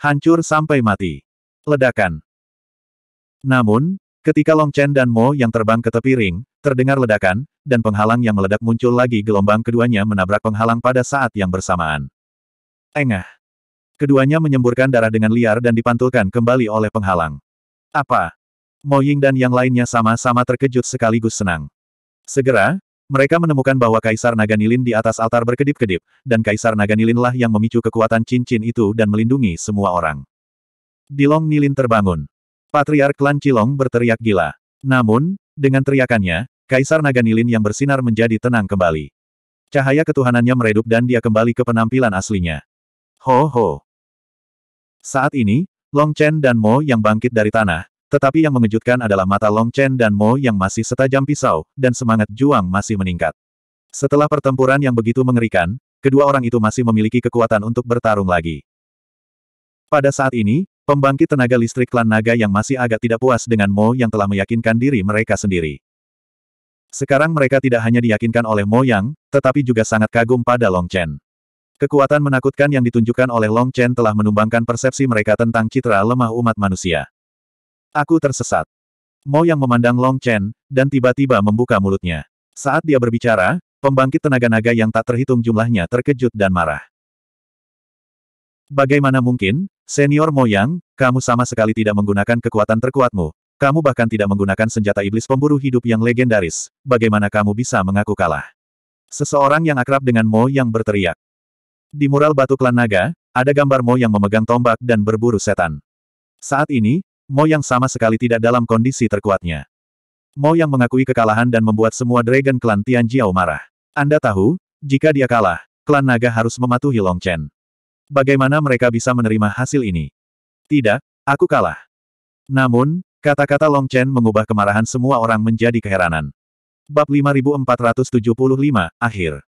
Hancur sampai mati. Ledakan. Namun, ketika Long Chen dan Mo yang terbang ke tepi ring, terdengar ledakan, dan penghalang yang meledak muncul lagi gelombang keduanya menabrak penghalang pada saat yang bersamaan. Engah. Keduanya menyemburkan darah dengan liar dan dipantulkan kembali oleh penghalang. Apa? Moying dan yang lainnya sama-sama terkejut sekaligus senang. Segera, mereka menemukan bahwa Kaisar Naga Nilin di atas altar berkedip-kedip, dan Kaisar Naga Nilin yang memicu kekuatan cincin itu dan melindungi semua orang. Dilong Nilin terbangun. Patriark klan Cilong berteriak gila. Namun, dengan teriakannya, Kaisar Naga Nilin yang bersinar menjadi tenang kembali. Cahaya ketuhanannya meredup dan dia kembali ke penampilan aslinya. Ho ho. Saat ini, Long Chen dan Mo yang bangkit dari tanah, tetapi yang mengejutkan adalah mata Long Chen dan Mo yang masih setajam pisau, dan semangat Juang masih meningkat. Setelah pertempuran yang begitu mengerikan, kedua orang itu masih memiliki kekuatan untuk bertarung lagi. Pada saat ini, pembangkit tenaga listrik klan naga yang masih agak tidak puas dengan Mo yang telah meyakinkan diri mereka sendiri. Sekarang mereka tidak hanya diyakinkan oleh Mo Yang, tetapi juga sangat kagum pada Long Chen. Kekuatan menakutkan yang ditunjukkan oleh Long Chen telah menumbangkan persepsi mereka tentang citra lemah umat manusia. Aku tersesat. Mo yang memandang Long Chen, dan tiba-tiba membuka mulutnya. Saat dia berbicara, pembangkit tenaga naga yang tak terhitung jumlahnya terkejut dan marah. Bagaimana mungkin, senior Mo Yang, kamu sama sekali tidak menggunakan kekuatan terkuatmu. Kamu bahkan tidak menggunakan senjata iblis pemburu hidup yang legendaris. Bagaimana kamu bisa mengaku kalah? Seseorang yang akrab dengan Mo Yang berteriak. Di mural batu klan naga, ada gambar Mo Yang memegang tombak dan berburu setan. Saat ini, Mo Yang sama sekali tidak dalam kondisi terkuatnya. Mo Yang mengakui kekalahan dan membuat semua Dragon Clan Tian Jiao marah. Anda tahu, jika dia kalah, klan naga harus mematuhi Long Chen. Bagaimana mereka bisa menerima hasil ini? Tidak, aku kalah. Namun, kata-kata Long Chen mengubah kemarahan semua orang menjadi keheranan. Bab 5475, akhir.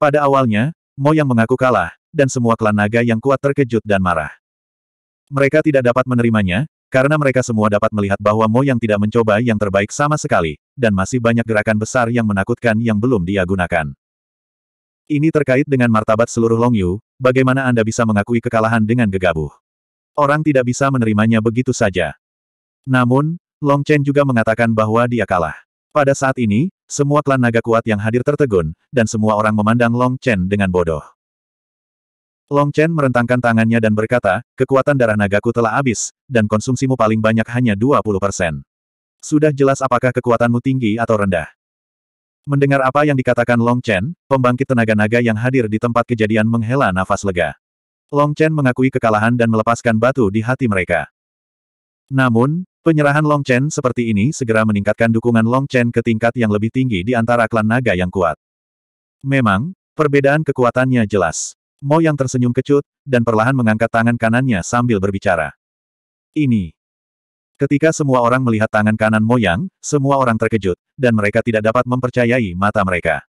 Pada awalnya, Mo Yang mengaku kalah, dan semua klan naga yang kuat terkejut dan marah. Mereka tidak dapat menerimanya, karena mereka semua dapat melihat bahwa Mo yang tidak mencoba yang terbaik sama sekali, dan masih banyak gerakan besar yang menakutkan yang belum dia gunakan. Ini terkait dengan martabat seluruh Long Yu. bagaimana Anda bisa mengakui kekalahan dengan gegabah. Orang tidak bisa menerimanya begitu saja. Namun, Long Chen juga mengatakan bahwa dia kalah. Pada saat ini, semua klan naga kuat yang hadir tertegun, dan semua orang memandang Long Chen dengan bodoh. Long Chen merentangkan tangannya dan berkata, kekuatan darah nagaku telah habis, dan konsumsimu paling banyak hanya 20 persen. Sudah jelas apakah kekuatanmu tinggi atau rendah. Mendengar apa yang dikatakan Long Chen, pembangkit tenaga naga yang hadir di tempat kejadian menghela nafas lega. Long Chen mengakui kekalahan dan melepaskan batu di hati mereka. Namun, Penyerahan Long Chen seperti ini segera meningkatkan dukungan Long Chen ke tingkat yang lebih tinggi di antara klan naga yang kuat. Memang, perbedaan kekuatannya jelas. Mo yang tersenyum kecut, dan perlahan mengangkat tangan kanannya sambil berbicara. Ini. Ketika semua orang melihat tangan kanan Mo Yang, semua orang terkejut, dan mereka tidak dapat mempercayai mata mereka.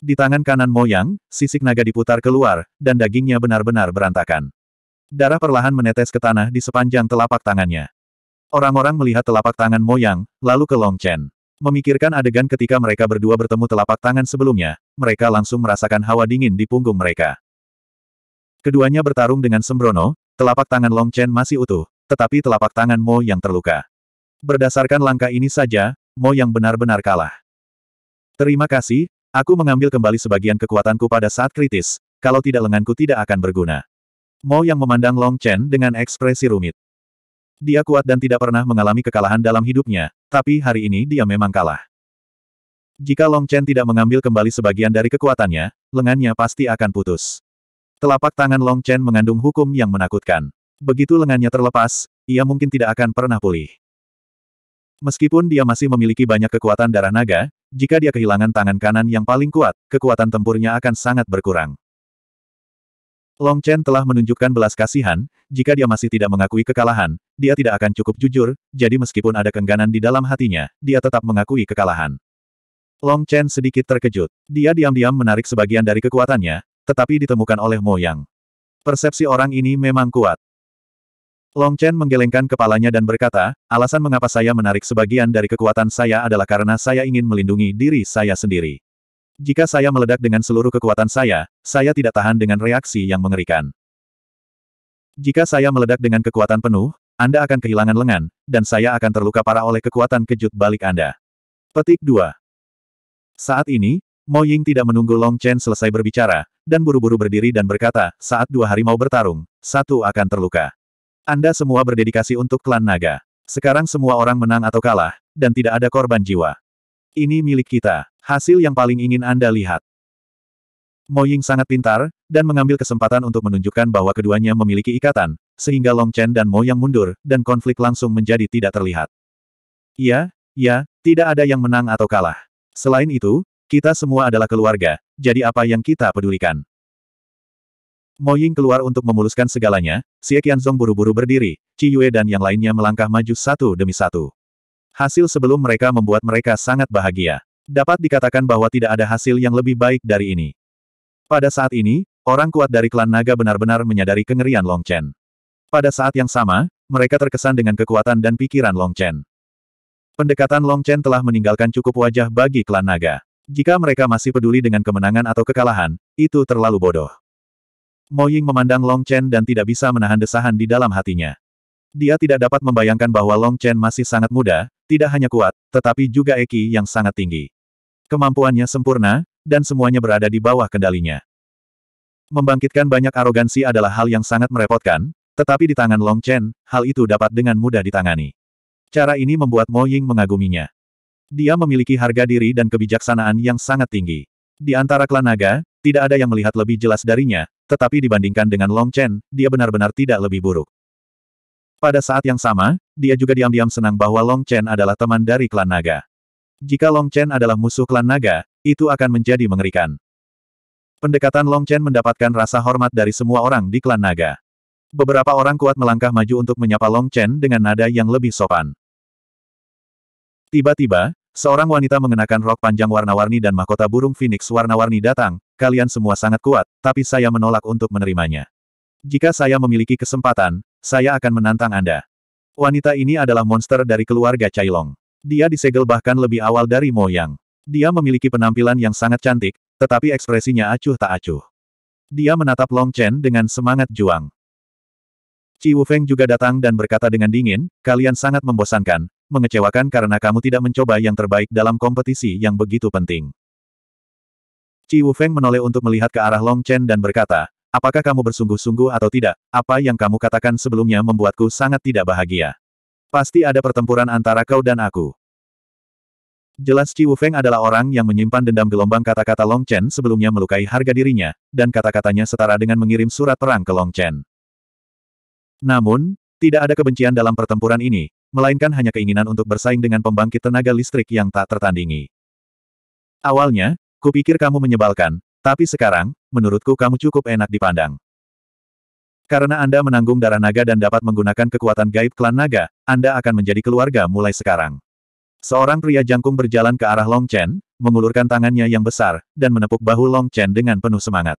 Di tangan kanan Mo Yang, sisik naga diputar keluar, dan dagingnya benar-benar berantakan. Darah perlahan menetes ke tanah di sepanjang telapak tangannya. Orang-orang melihat telapak tangan Mo Yang, lalu ke Long Chen. Memikirkan adegan ketika mereka berdua bertemu telapak tangan sebelumnya, mereka langsung merasakan hawa dingin di punggung mereka. Keduanya bertarung dengan sembrono, telapak tangan Long Chen masih utuh, tetapi telapak tangan Mo yang terluka. Berdasarkan langkah ini saja, Mo yang benar-benar kalah. Terima kasih, aku mengambil kembali sebagian kekuatanku pada saat kritis, kalau tidak lenganku tidak akan berguna. Mo yang memandang Long Chen dengan ekspresi rumit. Dia kuat dan tidak pernah mengalami kekalahan dalam hidupnya, tapi hari ini dia memang kalah. Jika Long Chen tidak mengambil kembali sebagian dari kekuatannya, lengannya pasti akan putus. Telapak tangan Long Chen mengandung hukum yang menakutkan. Begitu lengannya terlepas, ia mungkin tidak akan pernah pulih. Meskipun dia masih memiliki banyak kekuatan darah naga, jika dia kehilangan tangan kanan yang paling kuat, kekuatan tempurnya akan sangat berkurang. Long Chen telah menunjukkan belas kasihan, jika dia masih tidak mengakui kekalahan, dia tidak akan cukup jujur, jadi meskipun ada kengganan di dalam hatinya, dia tetap mengakui kekalahan. Long Chen sedikit terkejut. Dia diam-diam menarik sebagian dari kekuatannya, tetapi ditemukan oleh Mo Yang. Persepsi orang ini memang kuat. Long Chen menggelengkan kepalanya dan berkata, alasan mengapa saya menarik sebagian dari kekuatan saya adalah karena saya ingin melindungi diri saya sendiri. Jika saya meledak dengan seluruh kekuatan saya, saya tidak tahan dengan reaksi yang mengerikan. Jika saya meledak dengan kekuatan penuh, Anda akan kehilangan lengan, dan saya akan terluka parah oleh kekuatan kejut balik Anda. Petik 2. Saat ini, Mo Ying tidak menunggu Long Chen selesai berbicara, dan buru-buru berdiri dan berkata, saat dua harimau bertarung, satu akan terluka. Anda semua berdedikasi untuk klan naga. Sekarang semua orang menang atau kalah, dan tidak ada korban jiwa. Ini milik kita. Hasil yang paling ingin Anda lihat. Mo Ying sangat pintar, dan mengambil kesempatan untuk menunjukkan bahwa keduanya memiliki ikatan, sehingga Long Chen dan Mo yang mundur, dan konflik langsung menjadi tidak terlihat. Iya, iya, tidak ada yang menang atau kalah. Selain itu, kita semua adalah keluarga, jadi apa yang kita pedulikan? Mo Ying keluar untuk memuluskan segalanya, Xie Qianzong buru-buru berdiri, Qi Yue dan yang lainnya melangkah maju satu demi satu. Hasil sebelum mereka membuat mereka sangat bahagia. Dapat dikatakan bahwa tidak ada hasil yang lebih baik dari ini. Pada saat ini, orang kuat dari klan naga benar-benar menyadari kengerian Long Chen. Pada saat yang sama, mereka terkesan dengan kekuatan dan pikiran Long Chen. Pendekatan Long Chen telah meninggalkan cukup wajah bagi klan naga. Jika mereka masih peduli dengan kemenangan atau kekalahan, itu terlalu bodoh. Mo Ying memandang Long Chen dan tidak bisa menahan desahan di dalam hatinya. Dia tidak dapat membayangkan bahwa Long Chen masih sangat muda, tidak hanya kuat, tetapi juga Eki yang sangat tinggi. Kemampuannya sempurna, dan semuanya berada di bawah kendalinya. Membangkitkan banyak arogansi adalah hal yang sangat merepotkan, tetapi di tangan Long Chen, hal itu dapat dengan mudah ditangani. Cara ini membuat Mo Ying mengaguminya. Dia memiliki harga diri dan kebijaksanaan yang sangat tinggi. Di antara klan naga, tidak ada yang melihat lebih jelas darinya, tetapi dibandingkan dengan Long Chen, dia benar-benar tidak lebih buruk. Pada saat yang sama, dia juga diam-diam senang bahwa Long Chen adalah teman dari klan naga. Jika Long Chen adalah musuh klan naga, itu akan menjadi mengerikan. Pendekatan Long Chen mendapatkan rasa hormat dari semua orang di klan naga. Beberapa orang kuat melangkah maju untuk menyapa Long Chen dengan nada yang lebih sopan. Tiba-tiba, seorang wanita mengenakan rok panjang warna-warni dan mahkota burung phoenix warna-warni datang, kalian semua sangat kuat, tapi saya menolak untuk menerimanya. Jika saya memiliki kesempatan, saya akan menantang Anda. Wanita ini adalah monster dari keluarga Cailong. Dia disegel bahkan lebih awal dari moyang. Dia memiliki penampilan yang sangat cantik, tetapi ekspresinya acuh tak acuh. Dia menatap Long Chen dengan semangat juang. Ci Wu Feng juga datang dan berkata dengan dingin, kalian sangat membosankan, mengecewakan karena kamu tidak mencoba yang terbaik dalam kompetisi yang begitu penting. Ci Wufeng menoleh untuk melihat ke arah Long Chen dan berkata, apakah kamu bersungguh-sungguh atau tidak, apa yang kamu katakan sebelumnya membuatku sangat tidak bahagia. Pasti ada pertempuran antara kau dan aku. Jelas Ci Wufeng adalah orang yang menyimpan dendam gelombang kata-kata Long Chen sebelumnya melukai harga dirinya, dan kata-katanya setara dengan mengirim surat perang ke Long Chen. Namun, tidak ada kebencian dalam pertempuran ini, melainkan hanya keinginan untuk bersaing dengan pembangkit tenaga listrik yang tak tertandingi. Awalnya, kupikir kamu menyebalkan, tapi sekarang, menurutku kamu cukup enak dipandang. Karena Anda menanggung darah naga dan dapat menggunakan kekuatan gaib klan naga, Anda akan menjadi keluarga mulai sekarang. Seorang pria jangkung berjalan ke arah Long Chen, mengulurkan tangannya yang besar, dan menepuk bahu Long Chen dengan penuh semangat.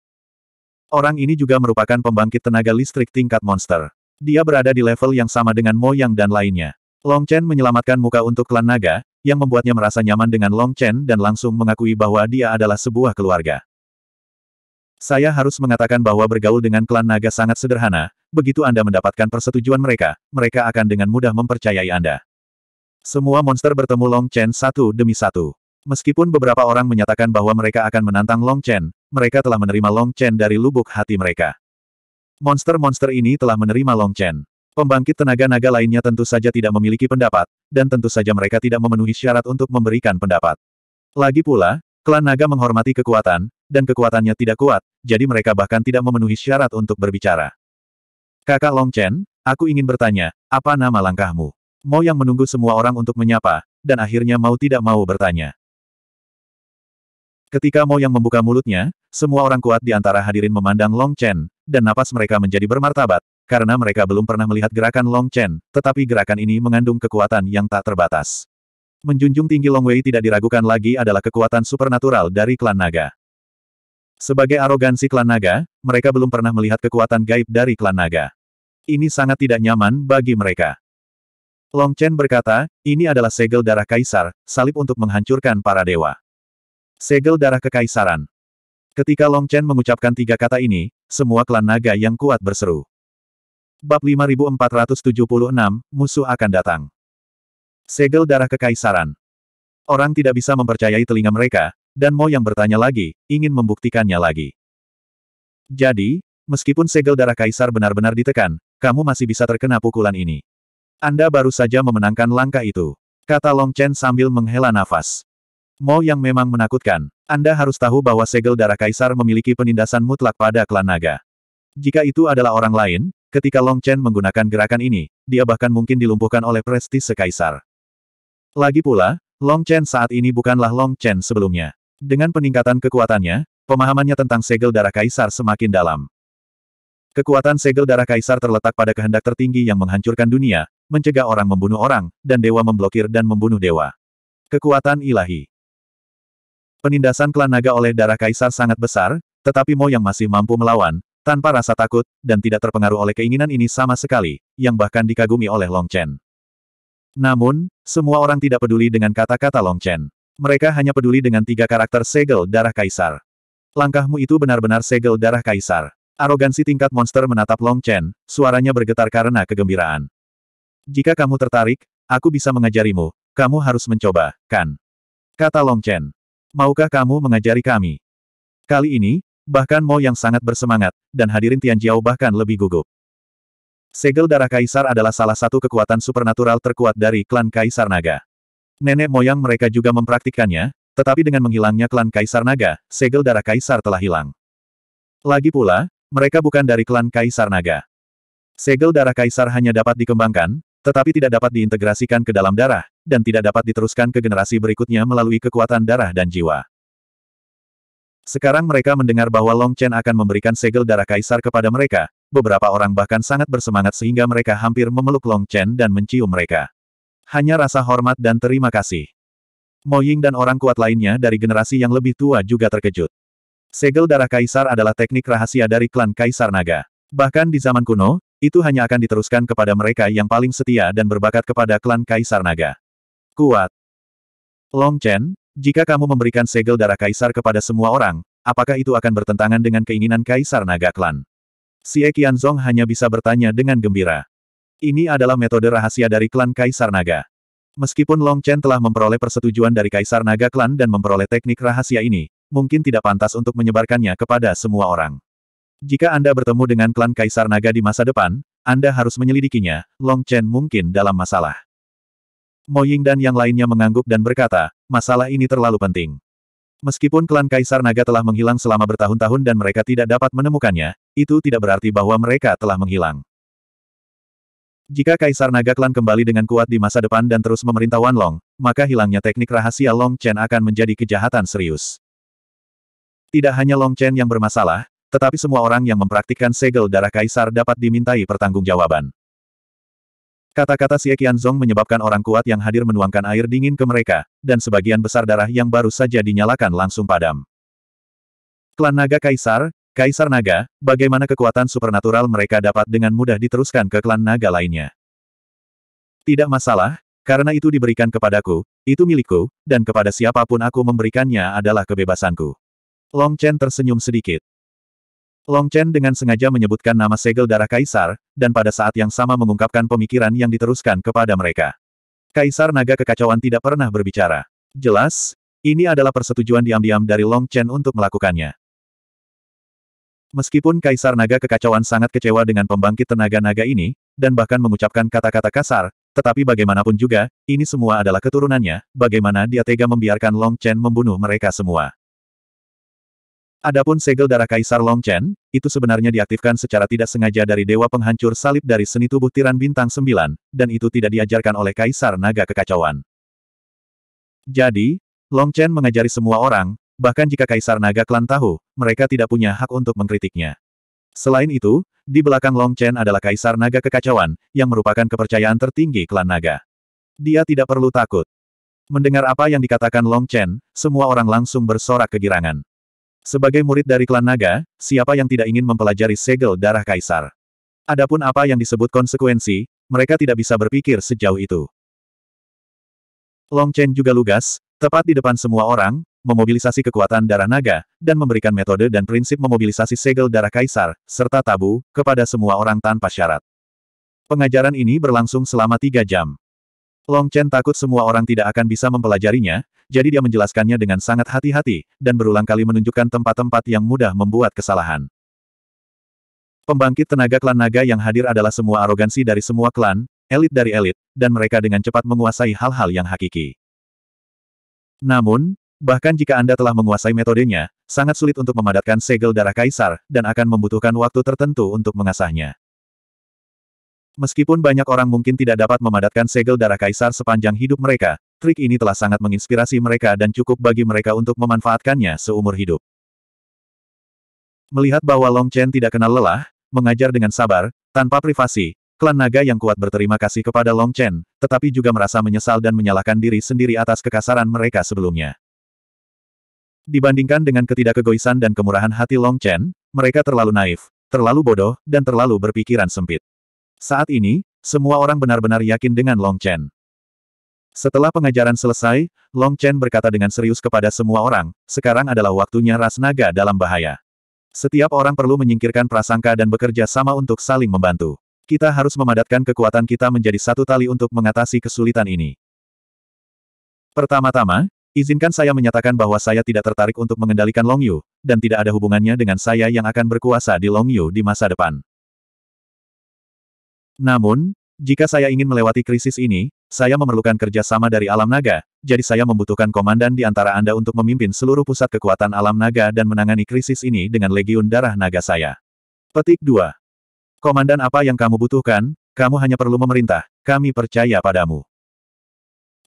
Orang ini juga merupakan pembangkit tenaga listrik tingkat monster. Dia berada di level yang sama dengan moyang dan lainnya. Long Chen menyelamatkan muka untuk klan naga, yang membuatnya merasa nyaman dengan Long Chen dan langsung mengakui bahwa dia adalah sebuah keluarga. Saya harus mengatakan bahwa bergaul dengan klan naga sangat sederhana, begitu Anda mendapatkan persetujuan mereka, mereka akan dengan mudah mempercayai Anda. Semua monster bertemu Long Chen satu demi satu. Meskipun beberapa orang menyatakan bahwa mereka akan menantang Long Chen, mereka telah menerima Long Chen dari lubuk hati mereka. Monster-monster ini telah menerima Long Chen. Pembangkit tenaga naga lainnya tentu saja tidak memiliki pendapat, dan tentu saja mereka tidak memenuhi syarat untuk memberikan pendapat. Lagi pula, klan naga menghormati kekuatan, dan kekuatannya tidak kuat, jadi mereka bahkan tidak memenuhi syarat untuk berbicara. Kakak Long Chen, aku ingin bertanya, apa nama langkahmu? Mau yang menunggu semua orang untuk menyapa, dan akhirnya mau tidak mau bertanya. Ketika Mau yang membuka mulutnya, semua orang kuat di antara hadirin memandang Long Chen, dan napas mereka menjadi bermartabat, karena mereka belum pernah melihat gerakan Long Chen, tetapi gerakan ini mengandung kekuatan yang tak terbatas. Menjunjung tinggi Long Wei tidak diragukan lagi adalah kekuatan supernatural dari klan naga. Sebagai arogansi klan naga, mereka belum pernah melihat kekuatan gaib dari klan naga. Ini sangat tidak nyaman bagi mereka. Long Chen berkata, ini adalah segel darah kaisar, salib untuk menghancurkan para dewa. Segel darah kekaisaran. Ketika Long Chen mengucapkan tiga kata ini, semua klan naga yang kuat berseru. Bab 5476, musuh akan datang. Segel darah kekaisaran. Orang tidak bisa mempercayai telinga mereka, dan Mo yang bertanya lagi, ingin membuktikannya lagi. Jadi, meskipun segel darah kaisar benar-benar ditekan, kamu masih bisa terkena pukulan ini. Anda baru saja memenangkan langkah itu. Kata Long Chen sambil menghela nafas. Mo yang memang menakutkan. Anda harus tahu bahwa segel darah kaisar memiliki penindasan mutlak pada klan naga. Jika itu adalah orang lain, ketika Long Chen menggunakan gerakan ini, dia bahkan mungkin dilumpuhkan oleh prestis sekaisar. Lagi pula, Long Chen saat ini bukanlah Long Chen sebelumnya. Dengan peningkatan kekuatannya, pemahamannya tentang segel darah kaisar semakin dalam. Kekuatan segel darah kaisar terletak pada kehendak tertinggi yang menghancurkan dunia, mencegah orang membunuh orang, dan dewa memblokir dan membunuh dewa. Kekuatan ilahi Penindasan klan naga oleh darah kaisar sangat besar, tetapi Mo yang masih mampu melawan, tanpa rasa takut, dan tidak terpengaruh oleh keinginan ini sama sekali, yang bahkan dikagumi oleh Long Chen. Namun, semua orang tidak peduli dengan kata-kata Long Chen. Mereka hanya peduli dengan tiga karakter segel darah kaisar. Langkahmu itu benar-benar segel darah kaisar. Arogansi tingkat monster menatap Long Chen, suaranya bergetar karena kegembiraan. Jika kamu tertarik, aku bisa mengajarimu, kamu harus mencoba, kan? Kata Long Chen. Maukah kamu mengajari kami? Kali ini, bahkan Mo yang sangat bersemangat, dan hadirin Tian Jiao bahkan lebih gugup. Segel darah kaisar adalah salah satu kekuatan supernatural terkuat dari klan kaisar naga. Nenek moyang mereka juga mempraktikkannya, tetapi dengan menghilangnya klan kaisar naga, segel darah kaisar telah hilang. Lagi pula, mereka bukan dari klan kaisar naga. Segel darah kaisar hanya dapat dikembangkan, tetapi tidak dapat diintegrasikan ke dalam darah, dan tidak dapat diteruskan ke generasi berikutnya melalui kekuatan darah dan jiwa. Sekarang mereka mendengar bahwa Long Chen akan memberikan segel darah kaisar kepada mereka, beberapa orang bahkan sangat bersemangat sehingga mereka hampir memeluk Long Chen dan mencium mereka. Hanya rasa hormat dan terima kasih. Mo Ying dan orang kuat lainnya dari generasi yang lebih tua juga terkejut. Segel darah kaisar adalah teknik rahasia dari klan kaisar naga. Bahkan di zaman kuno, itu hanya akan diteruskan kepada mereka yang paling setia dan berbakat kepada klan Kaisar Naga. Kuat. Long Chen, jika kamu memberikan segel darah Kaisar kepada semua orang, apakah itu akan bertentangan dengan keinginan Kaisar Naga Klan? Si Qianzong hanya bisa bertanya dengan gembira. Ini adalah metode rahasia dari klan Kaisar Naga. Meskipun Long Chen telah memperoleh persetujuan dari Kaisar Naga Klan dan memperoleh teknik rahasia ini, mungkin tidak pantas untuk menyebarkannya kepada semua orang. Jika Anda bertemu dengan klan Kaisar Naga di masa depan, Anda harus menyelidikinya, Long Chen mungkin dalam masalah. Mo Ying dan yang lainnya mengangguk dan berkata, masalah ini terlalu penting. Meskipun klan Kaisar Naga telah menghilang selama bertahun-tahun dan mereka tidak dapat menemukannya, itu tidak berarti bahwa mereka telah menghilang. Jika Kaisar Naga klan kembali dengan kuat di masa depan dan terus memerintah Wanlong, maka hilangnya teknik rahasia Long Chen akan menjadi kejahatan serius. Tidak hanya Long Chen yang bermasalah, tetapi semua orang yang mempraktikkan segel darah kaisar dapat dimintai pertanggungjawaban. Kata-kata Xie Qianzong menyebabkan orang kuat yang hadir menuangkan air dingin ke mereka, dan sebagian besar darah yang baru saja dinyalakan langsung padam. Klan Naga Kaisar, Kaisar Naga, bagaimana kekuatan supernatural mereka dapat dengan mudah diteruskan ke klan naga lainnya. Tidak masalah, karena itu diberikan kepadaku, itu milikku, dan kepada siapapun aku memberikannya adalah kebebasanku. Long Chen tersenyum sedikit. Long Chen dengan sengaja menyebutkan nama segel darah Kaisar, dan pada saat yang sama mengungkapkan pemikiran yang diteruskan kepada mereka. Kaisar naga kekacauan tidak pernah berbicara. Jelas, ini adalah persetujuan diam-diam dari Long Chen untuk melakukannya. Meskipun Kaisar Naga Kekacauan sangat kecewa dengan pembangkit tenaga naga ini, dan bahkan mengucapkan kata-kata kasar, tetapi bagaimanapun juga, ini semua adalah keturunannya, bagaimana dia tega membiarkan Long Chen membunuh mereka semua. Adapun segel darah Kaisar Long Chen, itu sebenarnya diaktifkan secara tidak sengaja dari Dewa Penghancur Salib dari seni tubuh Tiran Bintang 9, dan itu tidak diajarkan oleh Kaisar Naga Kekacauan. Jadi, Long Chen mengajari semua orang, bahkan jika Kaisar Naga Klan tahu, mereka tidak punya hak untuk mengkritiknya. Selain itu, di belakang Long Chen adalah Kaisar Naga Kekacauan, yang merupakan kepercayaan tertinggi Klan Naga. Dia tidak perlu takut. Mendengar apa yang dikatakan Long Chen, semua orang langsung bersorak kegirangan. Sebagai murid dari klan naga, siapa yang tidak ingin mempelajari segel darah kaisar? Adapun apa yang disebut konsekuensi, mereka tidak bisa berpikir sejauh itu. Long Chen juga lugas, tepat di depan semua orang, memobilisasi kekuatan darah naga, dan memberikan metode dan prinsip memobilisasi segel darah kaisar, serta tabu, kepada semua orang tanpa syarat. Pengajaran ini berlangsung selama tiga jam. Long Chen takut semua orang tidak akan bisa mempelajarinya, jadi dia menjelaskannya dengan sangat hati-hati, dan berulang kali menunjukkan tempat-tempat yang mudah membuat kesalahan. Pembangkit tenaga klan naga yang hadir adalah semua arogansi dari semua klan, elit dari elit, dan mereka dengan cepat menguasai hal-hal yang hakiki. Namun, bahkan jika Anda telah menguasai metodenya, sangat sulit untuk memadatkan segel darah kaisar, dan akan membutuhkan waktu tertentu untuk mengasahnya. Meskipun banyak orang mungkin tidak dapat memadatkan segel darah kaisar sepanjang hidup mereka, trik ini telah sangat menginspirasi mereka dan cukup bagi mereka untuk memanfaatkannya seumur hidup. Melihat bahwa Long Chen tidak kenal lelah, mengajar dengan sabar, tanpa privasi, klan naga yang kuat berterima kasih kepada Long Chen, tetapi juga merasa menyesal dan menyalahkan diri sendiri atas kekasaran mereka sebelumnya. Dibandingkan dengan ketidakkegoisan dan kemurahan hati Long Chen, mereka terlalu naif, terlalu bodoh, dan terlalu berpikiran sempit. Saat ini, semua orang benar-benar yakin dengan Long Chen. Setelah pengajaran selesai, Long Chen berkata dengan serius kepada semua orang, sekarang adalah waktunya ras naga dalam bahaya. Setiap orang perlu menyingkirkan prasangka dan bekerja sama untuk saling membantu. Kita harus memadatkan kekuatan kita menjadi satu tali untuk mengatasi kesulitan ini. Pertama-tama, izinkan saya menyatakan bahwa saya tidak tertarik untuk mengendalikan Long Yu, dan tidak ada hubungannya dengan saya yang akan berkuasa di Long Yu di masa depan. Namun, jika saya ingin melewati krisis ini, saya memerlukan kerjasama dari alam naga, jadi saya membutuhkan komandan di antara Anda untuk memimpin seluruh pusat kekuatan alam naga dan menangani krisis ini dengan legiun darah naga saya. Petik 2. Komandan apa yang kamu butuhkan, kamu hanya perlu memerintah, kami percaya padamu.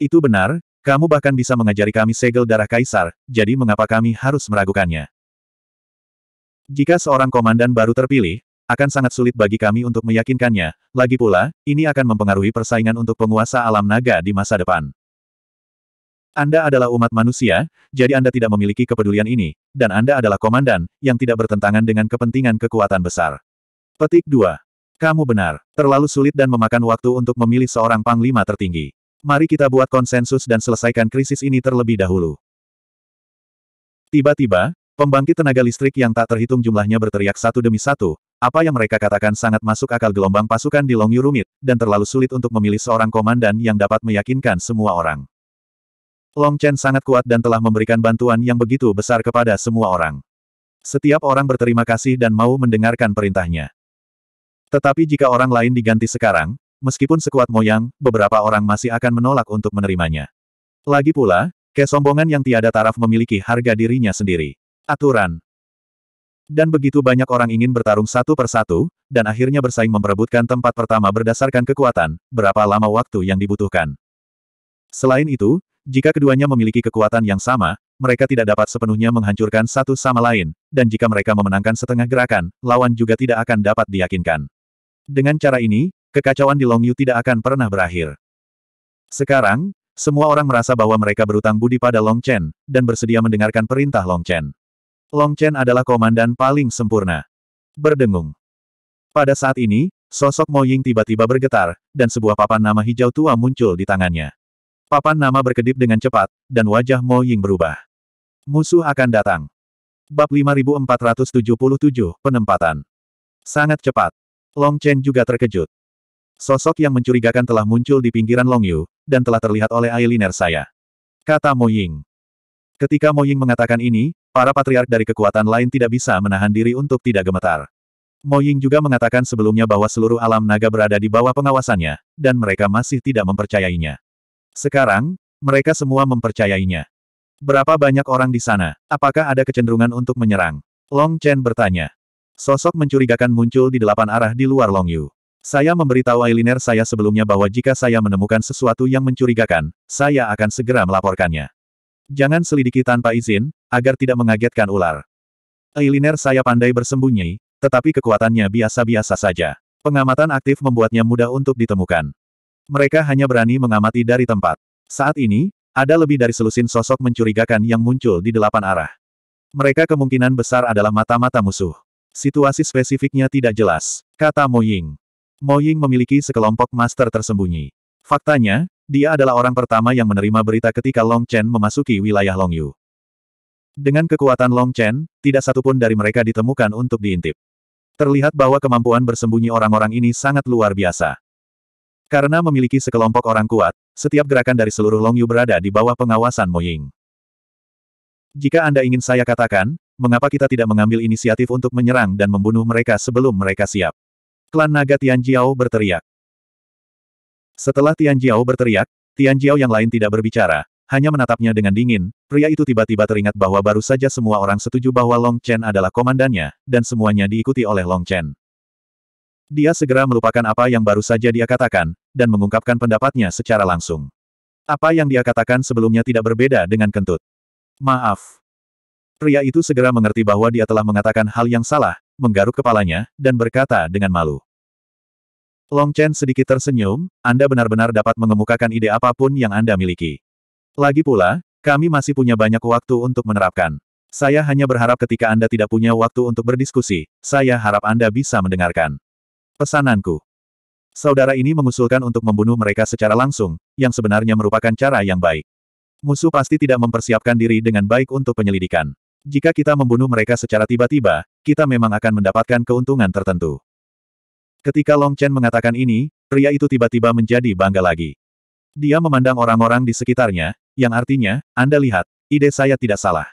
Itu benar, kamu bahkan bisa mengajari kami segel darah kaisar, jadi mengapa kami harus meragukannya? Jika seorang komandan baru terpilih, akan sangat sulit bagi kami untuk meyakinkannya, lagi pula, ini akan mempengaruhi persaingan untuk penguasa alam naga di masa depan. Anda adalah umat manusia, jadi Anda tidak memiliki kepedulian ini, dan Anda adalah komandan, yang tidak bertentangan dengan kepentingan kekuatan besar. Petik 2. Kamu benar, terlalu sulit dan memakan waktu untuk memilih seorang panglima tertinggi. Mari kita buat konsensus dan selesaikan krisis ini terlebih dahulu. Tiba-tiba, pembangkit tenaga listrik yang tak terhitung jumlahnya berteriak satu demi satu, apa yang mereka katakan sangat masuk akal gelombang pasukan di Longyu rumit, dan terlalu sulit untuk memilih seorang komandan yang dapat meyakinkan semua orang. Long Chen sangat kuat dan telah memberikan bantuan yang begitu besar kepada semua orang. Setiap orang berterima kasih dan mau mendengarkan perintahnya. Tetapi jika orang lain diganti sekarang, meskipun sekuat moyang, beberapa orang masih akan menolak untuk menerimanya. Lagi pula, kesombongan yang tiada taraf memiliki harga dirinya sendiri. Aturan dan begitu banyak orang ingin bertarung satu persatu, dan akhirnya bersaing memperebutkan tempat pertama berdasarkan kekuatan, berapa lama waktu yang dibutuhkan. Selain itu, jika keduanya memiliki kekuatan yang sama, mereka tidak dapat sepenuhnya menghancurkan satu sama lain, dan jika mereka memenangkan setengah gerakan, lawan juga tidak akan dapat diyakinkan. Dengan cara ini, kekacauan di Longyu tidak akan pernah berakhir. Sekarang, semua orang merasa bahwa mereka berutang budi pada Long Chen, dan bersedia mendengarkan perintah Long Chen. Long Chen adalah komandan paling sempurna. Berdengung. Pada saat ini, sosok Mo Ying tiba-tiba bergetar, dan sebuah papan nama hijau tua muncul di tangannya. Papan nama berkedip dengan cepat, dan wajah Mo Ying berubah. Musuh akan datang. Bab 5477, Penempatan. Sangat cepat. Long Chen juga terkejut. Sosok yang mencurigakan telah muncul di pinggiran Long Yu, dan telah terlihat oleh Ailiner saya. Kata Mo Ying. Ketika Mo Ying mengatakan ini, Para patriark dari kekuatan lain tidak bisa menahan diri untuk tidak gemetar. Mo Ying juga mengatakan sebelumnya bahwa seluruh alam naga berada di bawah pengawasannya, dan mereka masih tidak mempercayainya. Sekarang, mereka semua mempercayainya. Berapa banyak orang di sana? Apakah ada kecenderungan untuk menyerang? Long Chen bertanya. Sosok mencurigakan muncul di delapan arah di luar Long Yu. Saya memberitahu Ailiner saya sebelumnya bahwa jika saya menemukan sesuatu yang mencurigakan, saya akan segera melaporkannya. Jangan selidiki tanpa izin, agar tidak mengagetkan ular. Eiliner saya pandai bersembunyi, tetapi kekuatannya biasa-biasa saja. Pengamatan aktif membuatnya mudah untuk ditemukan. Mereka hanya berani mengamati dari tempat. Saat ini, ada lebih dari selusin sosok mencurigakan yang muncul di delapan arah. Mereka kemungkinan besar adalah mata-mata musuh. Situasi spesifiknya tidak jelas, kata Mo Ying. Mo Ying memiliki sekelompok master tersembunyi. Faktanya, dia adalah orang pertama yang menerima berita ketika Long Chen memasuki wilayah Long Yu. Dengan kekuatan Long Chen, tidak satupun dari mereka ditemukan untuk diintip. Terlihat bahwa kemampuan bersembunyi orang-orang ini sangat luar biasa. Karena memiliki sekelompok orang kuat, setiap gerakan dari seluruh Long Yu berada di bawah pengawasan Mo Ying. Jika Anda ingin saya katakan, mengapa kita tidak mengambil inisiatif untuk menyerang dan membunuh mereka sebelum mereka siap? Klan Naga Tianjiao berteriak. Setelah Tian Jiao berteriak, Tian Jiao yang lain tidak berbicara, hanya menatapnya dengan dingin, pria itu tiba-tiba teringat bahwa baru saja semua orang setuju bahwa Long Chen adalah komandannya, dan semuanya diikuti oleh Long Chen. Dia segera melupakan apa yang baru saja dia katakan, dan mengungkapkan pendapatnya secara langsung. Apa yang dia katakan sebelumnya tidak berbeda dengan kentut. Maaf. Pria itu segera mengerti bahwa dia telah mengatakan hal yang salah, menggaruk kepalanya, dan berkata dengan malu. Long Chen sedikit tersenyum, Anda benar-benar dapat mengemukakan ide apapun yang Anda miliki. Lagi pula, kami masih punya banyak waktu untuk menerapkan. Saya hanya berharap ketika Anda tidak punya waktu untuk berdiskusi, saya harap Anda bisa mendengarkan. Pesananku. Saudara ini mengusulkan untuk membunuh mereka secara langsung, yang sebenarnya merupakan cara yang baik. Musuh pasti tidak mempersiapkan diri dengan baik untuk penyelidikan. Jika kita membunuh mereka secara tiba-tiba, kita memang akan mendapatkan keuntungan tertentu. Ketika Long Chen mengatakan ini, pria itu tiba-tiba menjadi bangga lagi. Dia memandang orang-orang di sekitarnya, yang artinya, Anda lihat, ide saya tidak salah.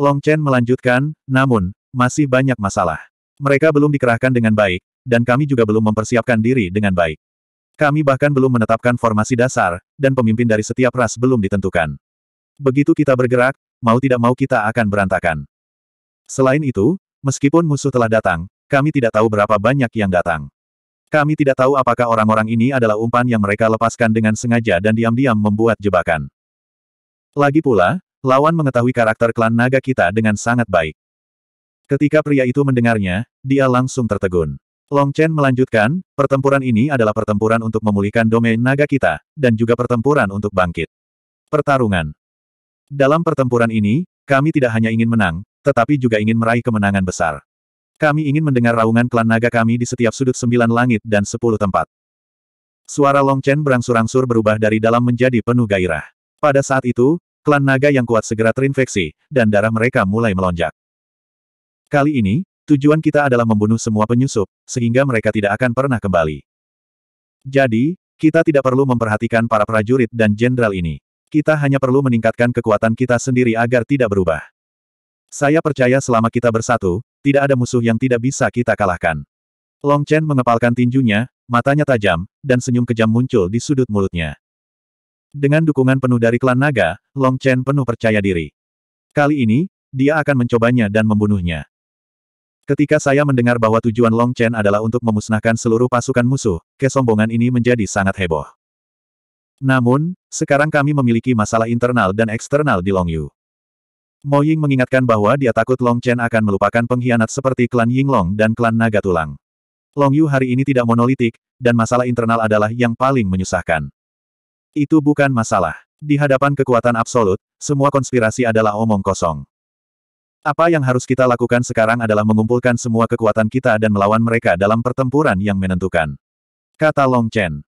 Long Chen melanjutkan, namun, masih banyak masalah. Mereka belum dikerahkan dengan baik, dan kami juga belum mempersiapkan diri dengan baik. Kami bahkan belum menetapkan formasi dasar, dan pemimpin dari setiap ras belum ditentukan. Begitu kita bergerak, mau tidak mau kita akan berantakan. Selain itu, meskipun musuh telah datang, kami tidak tahu berapa banyak yang datang. Kami tidak tahu apakah orang-orang ini adalah umpan yang mereka lepaskan dengan sengaja dan diam-diam membuat jebakan. Lagi pula, lawan mengetahui karakter klan naga kita dengan sangat baik. Ketika pria itu mendengarnya, dia langsung tertegun. Long Chen melanjutkan, pertempuran ini adalah pertempuran untuk memulihkan domain naga kita, dan juga pertempuran untuk bangkit. Pertarungan Dalam pertempuran ini, kami tidak hanya ingin menang, tetapi juga ingin meraih kemenangan besar. Kami ingin mendengar raungan klan naga kami di setiap sudut sembilan langit dan sepuluh tempat. Suara Long Chen berangsur-angsur berubah dari dalam menjadi penuh gairah. Pada saat itu, klan naga yang kuat segera terinfeksi, dan darah mereka mulai melonjak. Kali ini, tujuan kita adalah membunuh semua penyusup, sehingga mereka tidak akan pernah kembali. Jadi, kita tidak perlu memperhatikan para prajurit dan jenderal ini. Kita hanya perlu meningkatkan kekuatan kita sendiri agar tidak berubah. Saya percaya selama kita bersatu, tidak ada musuh yang tidak bisa kita kalahkan. Long Chen mengepalkan tinjunya, matanya tajam, dan senyum kejam muncul di sudut mulutnya. Dengan dukungan penuh dari klan naga, Long Chen penuh percaya diri. Kali ini, dia akan mencobanya dan membunuhnya. Ketika saya mendengar bahwa tujuan Long Chen adalah untuk memusnahkan seluruh pasukan musuh, kesombongan ini menjadi sangat heboh. Namun, sekarang kami memiliki masalah internal dan eksternal di Long Yu. Mo Ying mengingatkan bahwa dia takut Long Chen akan melupakan pengkhianat seperti klan Ying Long dan klan Naga Tulang. Long Yu hari ini tidak monolitik, dan masalah internal adalah yang paling menyusahkan. Itu bukan masalah. Di hadapan kekuatan absolut, semua konspirasi adalah omong kosong. Apa yang harus kita lakukan sekarang adalah mengumpulkan semua kekuatan kita dan melawan mereka dalam pertempuran yang menentukan. Kata Long Chen.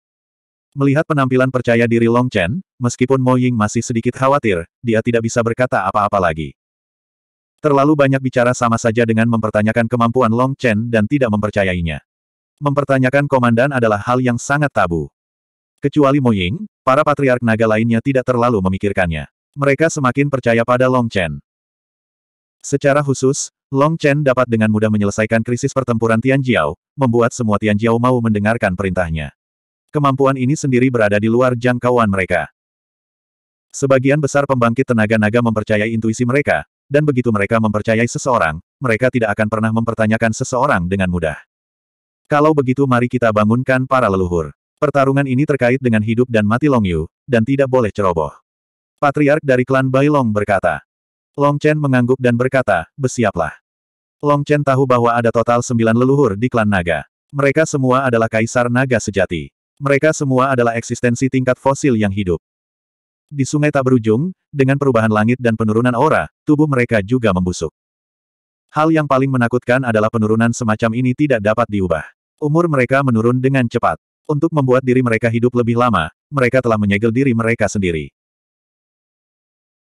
Melihat penampilan percaya diri Long Chen, meskipun Mo Ying masih sedikit khawatir, dia tidak bisa berkata apa-apa lagi. Terlalu banyak bicara sama saja dengan mempertanyakan kemampuan Long Chen dan tidak mempercayainya. Mempertanyakan komandan adalah hal yang sangat tabu. Kecuali Mo Ying, para patriark naga lainnya tidak terlalu memikirkannya. Mereka semakin percaya pada Long Chen. Secara khusus, Long Chen dapat dengan mudah menyelesaikan krisis pertempuran Tianjiao, membuat semua Tianjiao mau mendengarkan perintahnya. Kemampuan ini sendiri berada di luar jangkauan mereka. Sebagian besar pembangkit tenaga naga mempercayai intuisi mereka, dan begitu mereka mempercayai seseorang, mereka tidak akan pernah mempertanyakan seseorang dengan mudah. Kalau begitu mari kita bangunkan para leluhur. Pertarungan ini terkait dengan hidup dan mati Long Yu, dan tidak boleh ceroboh. Patriark dari klan Bai Long berkata. Long Chen mengangguk dan berkata, bersiaplah. Long Chen tahu bahwa ada total sembilan leluhur di klan naga. Mereka semua adalah kaisar naga sejati. Mereka semua adalah eksistensi tingkat fosil yang hidup. Di sungai tak berujung, dengan perubahan langit dan penurunan aura, tubuh mereka juga membusuk. Hal yang paling menakutkan adalah penurunan semacam ini tidak dapat diubah. Umur mereka menurun dengan cepat. Untuk membuat diri mereka hidup lebih lama, mereka telah menyegel diri mereka sendiri.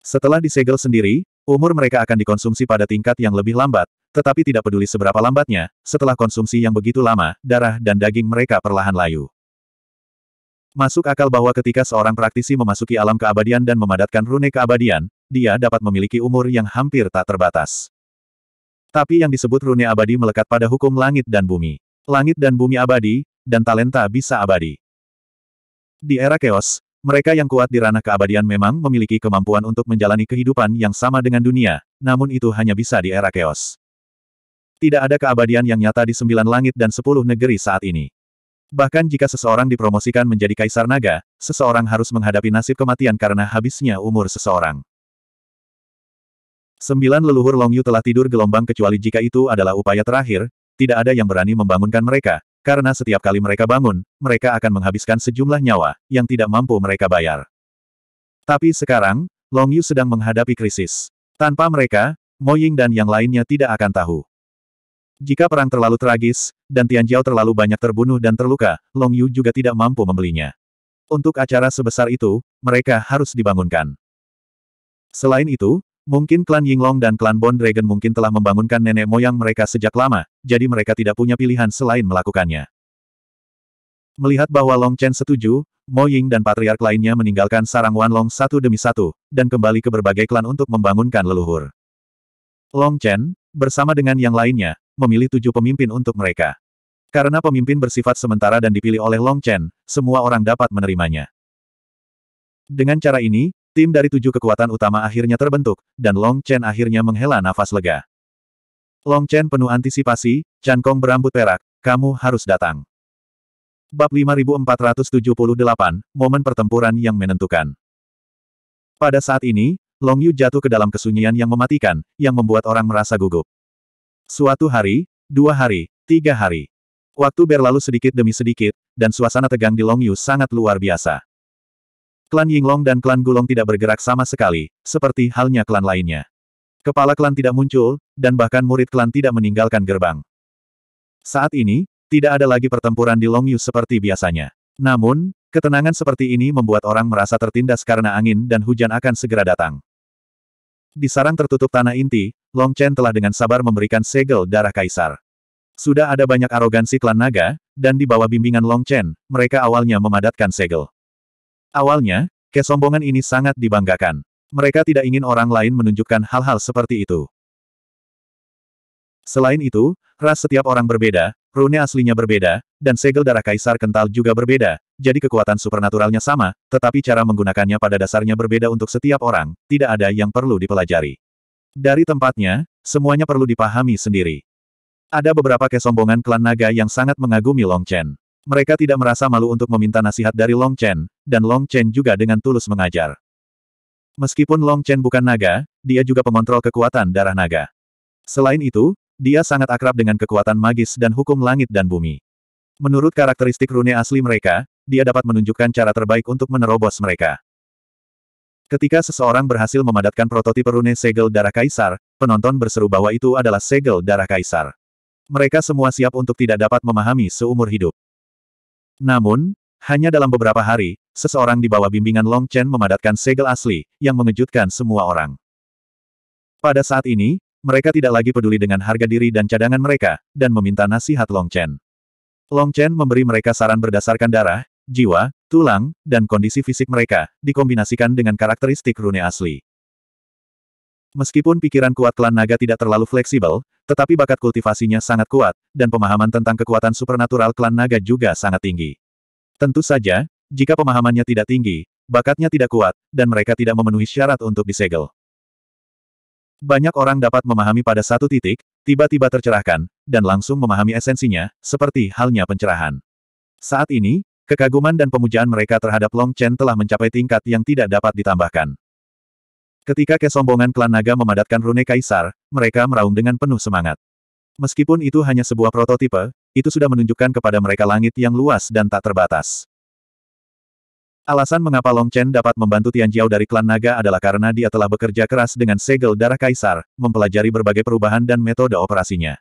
Setelah disegel sendiri, umur mereka akan dikonsumsi pada tingkat yang lebih lambat, tetapi tidak peduli seberapa lambatnya, setelah konsumsi yang begitu lama, darah dan daging mereka perlahan layu. Masuk akal bahwa ketika seorang praktisi memasuki alam keabadian dan memadatkan rune keabadian, dia dapat memiliki umur yang hampir tak terbatas. Tapi yang disebut rune abadi melekat pada hukum langit dan bumi. Langit dan bumi abadi, dan talenta bisa abadi. Di era keos, mereka yang kuat di ranah keabadian memang memiliki kemampuan untuk menjalani kehidupan yang sama dengan dunia, namun itu hanya bisa di era keos. Tidak ada keabadian yang nyata di sembilan langit dan sepuluh negeri saat ini. Bahkan jika seseorang dipromosikan menjadi kaisar naga, seseorang harus menghadapi nasib kematian karena habisnya umur seseorang. Sembilan leluhur Longyu telah tidur gelombang kecuali jika itu adalah upaya terakhir, tidak ada yang berani membangunkan mereka, karena setiap kali mereka bangun, mereka akan menghabiskan sejumlah nyawa, yang tidak mampu mereka bayar. Tapi sekarang, Longyu sedang menghadapi krisis. Tanpa mereka, Moying dan yang lainnya tidak akan tahu. Jika perang terlalu tragis, dan Tianjiao terlalu banyak terbunuh dan terluka, Long Yu juga tidak mampu membelinya. Untuk acara sebesar itu, mereka harus dibangunkan. Selain itu, mungkin klan Yinglong dan klan Bond Dragon mungkin telah membangunkan nenek moyang mereka sejak lama, jadi mereka tidak punya pilihan selain melakukannya. Melihat bahwa Long Chen setuju, Mo Ying dan patriark lainnya meninggalkan sarang Wanlong satu demi satu, dan kembali ke berbagai klan untuk membangunkan leluhur. Long Chen, bersama dengan yang lainnya, memilih tujuh pemimpin untuk mereka. Karena pemimpin bersifat sementara dan dipilih oleh Long Chen, semua orang dapat menerimanya. Dengan cara ini, tim dari tujuh kekuatan utama akhirnya terbentuk, dan Long Chen akhirnya menghela nafas lega. Long Chen penuh antisipasi, Chan Kong berambut perak, kamu harus datang. Bab 5478, Momen Pertempuran yang Menentukan Pada saat ini, Long Yu jatuh ke dalam kesunyian yang mematikan, yang membuat orang merasa gugup. Suatu hari, dua hari, tiga hari. Waktu berlalu sedikit demi sedikit, dan suasana tegang di Longyu sangat luar biasa. Klan Yinglong dan klan Gulong tidak bergerak sama sekali, seperti halnya klan lainnya. Kepala klan tidak muncul, dan bahkan murid klan tidak meninggalkan gerbang. Saat ini, tidak ada lagi pertempuran di Longyu seperti biasanya. Namun, ketenangan seperti ini membuat orang merasa tertindas karena angin dan hujan akan segera datang. Di sarang tertutup tanah inti, Long Chen telah dengan sabar memberikan segel darah kaisar. Sudah ada banyak arogansi klan naga, dan di bawah bimbingan Long Chen, mereka awalnya memadatkan segel. Awalnya, kesombongan ini sangat dibanggakan. Mereka tidak ingin orang lain menunjukkan hal-hal seperti itu. Selain itu, ras setiap orang berbeda, Rune aslinya berbeda, dan segel darah kaisar kental juga berbeda, jadi kekuatan supernaturalnya sama, tetapi cara menggunakannya pada dasarnya berbeda untuk setiap orang, tidak ada yang perlu dipelajari. Dari tempatnya, semuanya perlu dipahami sendiri. Ada beberapa kesombongan klan naga yang sangat mengagumi Long Chen. Mereka tidak merasa malu untuk meminta nasihat dari Long Chen, dan Long Chen juga dengan tulus mengajar. Meskipun Long Chen bukan naga, dia juga pengontrol kekuatan darah naga. Selain itu, dia sangat akrab dengan kekuatan magis dan hukum langit dan bumi. Menurut karakteristik rune asli mereka, dia dapat menunjukkan cara terbaik untuk menerobos mereka. Ketika seseorang berhasil memadatkan prototipe rune segel darah kaisar, penonton berseru bahwa itu adalah segel darah kaisar. Mereka semua siap untuk tidak dapat memahami seumur hidup. Namun, hanya dalam beberapa hari, seseorang di bawah bimbingan Long Chen memadatkan segel asli, yang mengejutkan semua orang. Pada saat ini, mereka tidak lagi peduli dengan harga diri dan cadangan mereka, dan meminta nasihat Long Chen. Long Chen memberi mereka saran berdasarkan darah, jiwa, tulang, dan kondisi fisik mereka, dikombinasikan dengan karakteristik rune asli. Meskipun pikiran kuat klan naga tidak terlalu fleksibel, tetapi bakat kultivasinya sangat kuat, dan pemahaman tentang kekuatan supernatural klan naga juga sangat tinggi. Tentu saja, jika pemahamannya tidak tinggi, bakatnya tidak kuat, dan mereka tidak memenuhi syarat untuk disegel. Banyak orang dapat memahami pada satu titik, tiba-tiba tercerahkan, dan langsung memahami esensinya, seperti halnya pencerahan. Saat ini, kekaguman dan pemujaan mereka terhadap Long Chen telah mencapai tingkat yang tidak dapat ditambahkan. Ketika kesombongan klan naga memadatkan rune kaisar, mereka meraung dengan penuh semangat. Meskipun itu hanya sebuah prototipe, itu sudah menunjukkan kepada mereka langit yang luas dan tak terbatas. Alasan mengapa Long Chen dapat membantu Tian Jiao dari klan naga adalah karena dia telah bekerja keras dengan segel darah kaisar, mempelajari berbagai perubahan dan metode operasinya.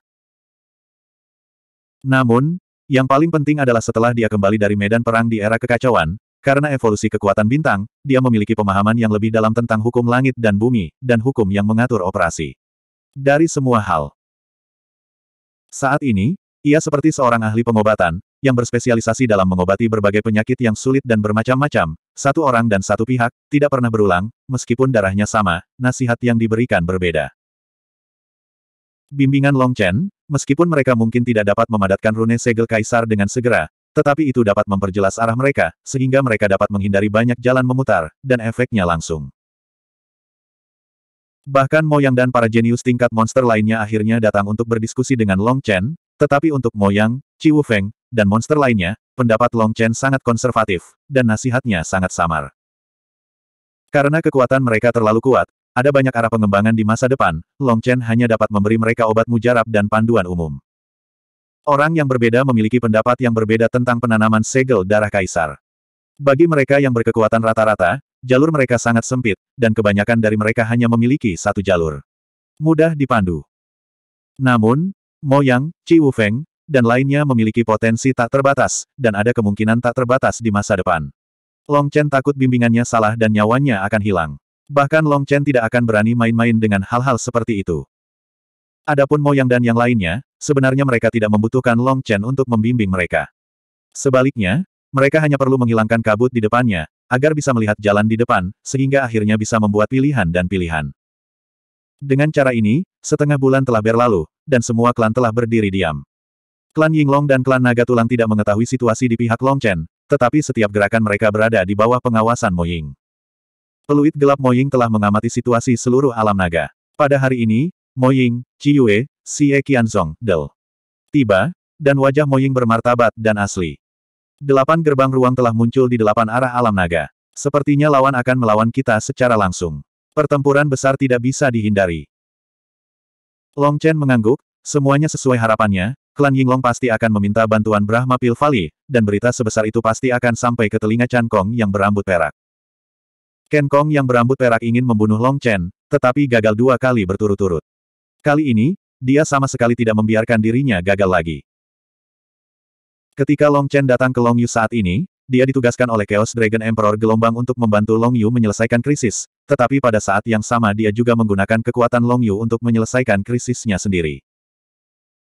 Namun, yang paling penting adalah setelah dia kembali dari medan perang di era kekacauan, karena evolusi kekuatan bintang, dia memiliki pemahaman yang lebih dalam tentang hukum langit dan bumi, dan hukum yang mengatur operasi. Dari semua hal. Saat ini, ia seperti seorang ahli pengobatan, yang berspesialisasi dalam mengobati berbagai penyakit yang sulit dan bermacam-macam, satu orang dan satu pihak, tidak pernah berulang, meskipun darahnya sama, nasihat yang diberikan berbeda. Bimbingan Long Chen, meskipun mereka mungkin tidak dapat memadatkan rune segel kaisar dengan segera, tetapi itu dapat memperjelas arah mereka, sehingga mereka dapat menghindari banyak jalan memutar, dan efeknya langsung. Bahkan Moyang dan para jenius tingkat monster lainnya akhirnya datang untuk berdiskusi dengan Long Chen, tetapi untuk Moyang, Chi Wu Feng, dan monster lainnya, pendapat Long Chen sangat konservatif, dan nasihatnya sangat samar. Karena kekuatan mereka terlalu kuat, ada banyak arah pengembangan di masa depan, Long Chen hanya dapat memberi mereka obat mujarab dan panduan umum. Orang yang berbeda memiliki pendapat yang berbeda tentang penanaman segel darah kaisar. Bagi mereka yang berkekuatan rata-rata, jalur mereka sangat sempit, dan kebanyakan dari mereka hanya memiliki satu jalur. Mudah dipandu. Namun, Mo Yang, Ci Wu Feng, dan lainnya memiliki potensi tak terbatas, dan ada kemungkinan tak terbatas di masa depan. Long Chen takut bimbingannya salah dan nyawanya akan hilang. Bahkan Long Chen tidak akan berani main-main dengan hal-hal seperti itu. Adapun Mo Yang dan yang lainnya, sebenarnya mereka tidak membutuhkan Long Chen untuk membimbing mereka. Sebaliknya, mereka hanya perlu menghilangkan kabut di depannya, agar bisa melihat jalan di depan, sehingga akhirnya bisa membuat pilihan dan pilihan. Dengan cara ini, setengah bulan telah berlalu, dan semua klan telah berdiri diam. Klan Yinglong dan klan Naga Tulang tidak mengetahui situasi di pihak Longchen, tetapi setiap gerakan mereka berada di bawah pengawasan Moying. Peluit gelap Moying telah mengamati situasi seluruh alam naga. Pada hari ini, Moying, Ciyue, Xie Qianzong, Del. Tiba, dan wajah Moying bermartabat dan asli. Delapan gerbang ruang telah muncul di delapan arah alam naga. Sepertinya lawan akan melawan kita secara langsung. Pertempuran besar tidak bisa dihindari. Long Chen mengangguk, semuanya sesuai harapannya, klan Yinglong pasti akan meminta bantuan Brahma Pilvali, dan berita sebesar itu pasti akan sampai ke telinga Chan Kong yang berambut perak. Ken Kong yang berambut perak ingin membunuh Long Chen, tetapi gagal dua kali berturut-turut. Kali ini, dia sama sekali tidak membiarkan dirinya gagal lagi. Ketika Long Chen datang ke Long Yu saat ini, dia ditugaskan oleh Chaos Dragon Emperor Gelombang untuk membantu Long Yu menyelesaikan krisis, tetapi pada saat yang sama dia juga menggunakan kekuatan Long Yu untuk menyelesaikan krisisnya sendiri.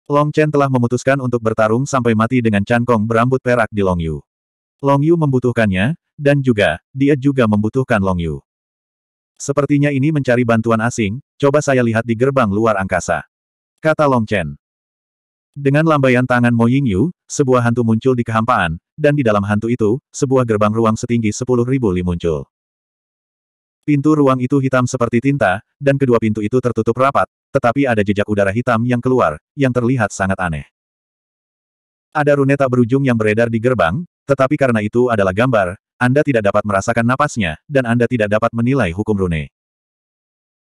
Long Chen telah memutuskan untuk bertarung sampai mati dengan Chan Kong berambut perak di Long Yu. Long Yu membutuhkannya, dan juga, dia juga membutuhkan Long Yu. Sepertinya ini mencari bantuan asing, coba saya lihat di gerbang luar angkasa. Kata Long Chen. Dengan lambaian tangan Mo Ying Yu, sebuah hantu muncul di kehampaan, dan di dalam hantu itu, sebuah gerbang ruang setinggi ribu li muncul. Pintu ruang itu hitam seperti tinta, dan kedua pintu itu tertutup rapat, tetapi ada jejak udara hitam yang keluar, yang terlihat sangat aneh. Ada runeta berujung yang beredar di gerbang, tetapi karena itu adalah gambar, Anda tidak dapat merasakan napasnya, dan Anda tidak dapat menilai hukum rune.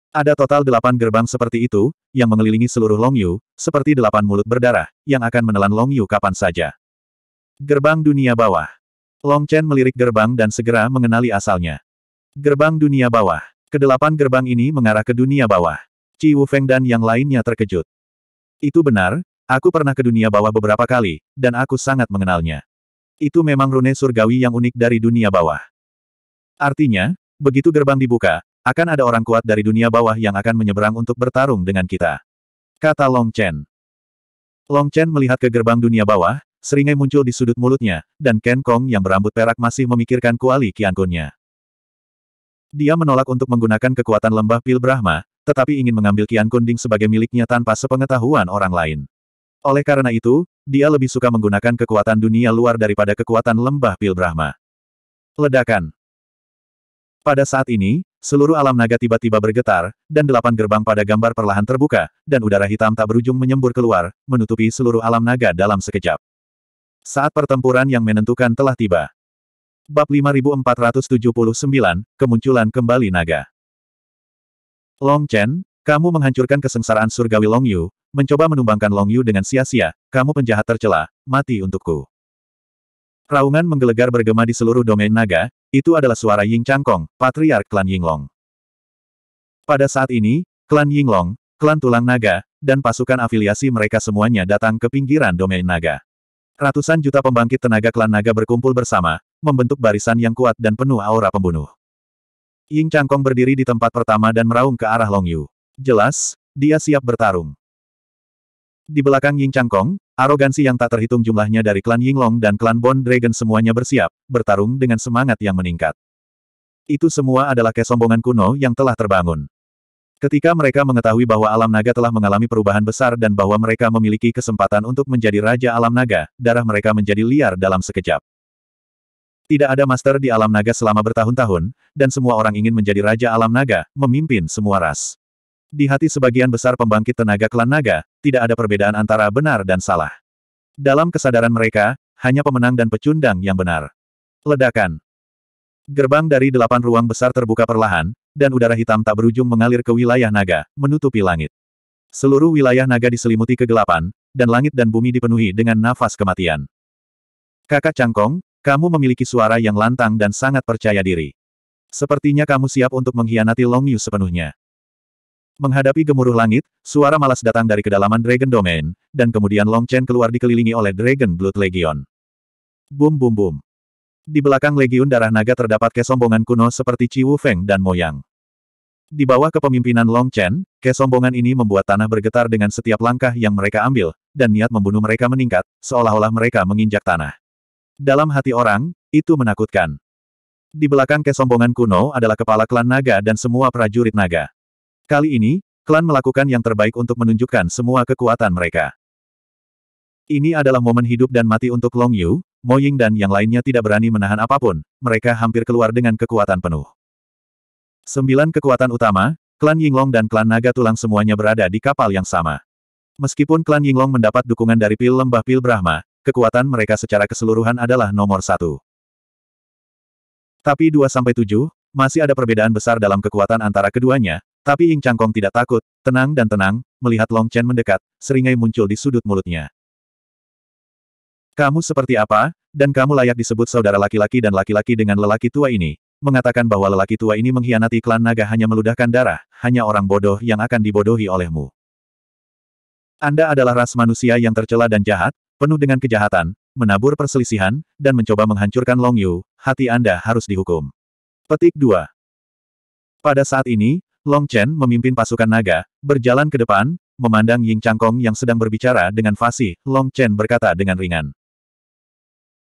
Ada total delapan gerbang seperti itu, yang mengelilingi seluruh Longyu, seperti delapan mulut berdarah, yang akan menelan Longyu kapan saja. Gerbang Dunia Bawah Long Chen melirik gerbang dan segera mengenali asalnya. Gerbang Dunia Bawah Kedelapan gerbang ini mengarah ke dunia bawah. Ci Wufeng dan yang lainnya terkejut. Itu benar, aku pernah ke dunia bawah beberapa kali, dan aku sangat mengenalnya. Itu memang rune surgawi yang unik dari dunia bawah. Artinya, begitu gerbang dibuka, akan ada orang kuat dari dunia bawah yang akan menyeberang untuk bertarung dengan kita. Kata Long Chen. Long Chen melihat ke gerbang dunia bawah, seringai muncul di sudut mulutnya, dan Ken Kong yang berambut perak masih memikirkan kuali Kiankunnya. Dia menolak untuk menggunakan kekuatan lembah pil Brahma, tetapi ingin mengambil Kian Kunding sebagai miliknya tanpa sepengetahuan orang lain. Oleh karena itu, dia lebih suka menggunakan kekuatan dunia luar daripada kekuatan lembah pil Brahma. Ledakan Pada saat ini, seluruh alam naga tiba-tiba bergetar, dan delapan gerbang pada gambar perlahan terbuka, dan udara hitam tak berujung menyembur keluar, menutupi seluruh alam naga dalam sekejap. Saat pertempuran yang menentukan telah tiba. Bab 5479, Kemunculan Kembali Naga Long Chen, kamu menghancurkan kesengsaraan surgawi Long Yu, mencoba menumbangkan Long Yu dengan sia-sia, kamu penjahat tercela, mati untukku. Raungan menggelegar bergema di seluruh domain naga, itu adalah suara Ying Changkong, patriark klan Ying Long. Pada saat ini, klan Ying Long, klan tulang naga, dan pasukan afiliasi mereka semuanya datang ke pinggiran domain naga. Ratusan juta pembangkit tenaga klan naga berkumpul bersama, membentuk barisan yang kuat dan penuh aura pembunuh. Ying Changkong berdiri di tempat pertama dan meraung ke arah Long Yu. Jelas, dia siap bertarung. Di belakang Ying Changkong, arogansi yang tak terhitung jumlahnya dari klan Ying Long dan klan Bond Dragon semuanya bersiap, bertarung dengan semangat yang meningkat. Itu semua adalah kesombongan kuno yang telah terbangun. Ketika mereka mengetahui bahwa alam naga telah mengalami perubahan besar dan bahwa mereka memiliki kesempatan untuk menjadi raja alam naga, darah mereka menjadi liar dalam sekejap. Tidak ada master di alam naga selama bertahun-tahun, dan semua orang ingin menjadi raja alam naga, memimpin semua ras. Di hati sebagian besar pembangkit tenaga klan naga, tidak ada perbedaan antara benar dan salah. Dalam kesadaran mereka, hanya pemenang dan pecundang yang benar. Ledakan. Gerbang dari delapan ruang besar terbuka perlahan, dan udara hitam tak berujung mengalir ke wilayah naga, menutupi langit. Seluruh wilayah naga diselimuti kegelapan, dan langit dan bumi dipenuhi dengan nafas kematian. Kakak Cangkong, kamu memiliki suara yang lantang dan sangat percaya diri. Sepertinya kamu siap untuk mengkhianati Long Yu sepenuhnya. Menghadapi gemuruh langit, suara malas datang dari kedalaman Dragon Domain, dan kemudian Long Chen keluar dikelilingi oleh Dragon Blood Legion. Bum bum bum. Di belakang Legion Darah Naga terdapat kesombongan kuno seperti Wu Feng dan Moyang. Di bawah kepemimpinan Long Chen, kesombongan ini membuat tanah bergetar dengan setiap langkah yang mereka ambil, dan niat membunuh mereka meningkat, seolah-olah mereka menginjak tanah. Dalam hati orang, itu menakutkan. Di belakang kesombongan kuno adalah kepala klan naga dan semua prajurit naga. Kali ini, klan melakukan yang terbaik untuk menunjukkan semua kekuatan mereka. Ini adalah momen hidup dan mati untuk Long Yu, Mo Ying dan yang lainnya tidak berani menahan apapun, mereka hampir keluar dengan kekuatan penuh. Sembilan kekuatan utama, klan Yinglong dan klan Naga Tulang semuanya berada di kapal yang sama. Meskipun klan Yinglong mendapat dukungan dari pil lembah pil Brahma, kekuatan mereka secara keseluruhan adalah nomor satu. Tapi dua sampai tujuh masih ada perbedaan besar dalam kekuatan antara keduanya, tapi Ying Changkong tidak takut, tenang dan tenang, melihat Long Chen mendekat, seringai muncul di sudut mulutnya. Kamu seperti apa, dan kamu layak disebut saudara laki-laki dan laki-laki dengan lelaki tua ini, mengatakan bahwa lelaki tua ini mengkhianati klan naga hanya meludahkan darah, hanya orang bodoh yang akan dibodohi olehmu. Anda adalah ras manusia yang tercela dan jahat, penuh dengan kejahatan, menabur perselisihan, dan mencoba menghancurkan Long Yu, hati Anda harus dihukum. Petik 2. Pada saat ini, Long Chen memimpin pasukan naga, berjalan ke depan, memandang Ying Changkong yang sedang berbicara dengan fasih, Long Chen berkata dengan ringan.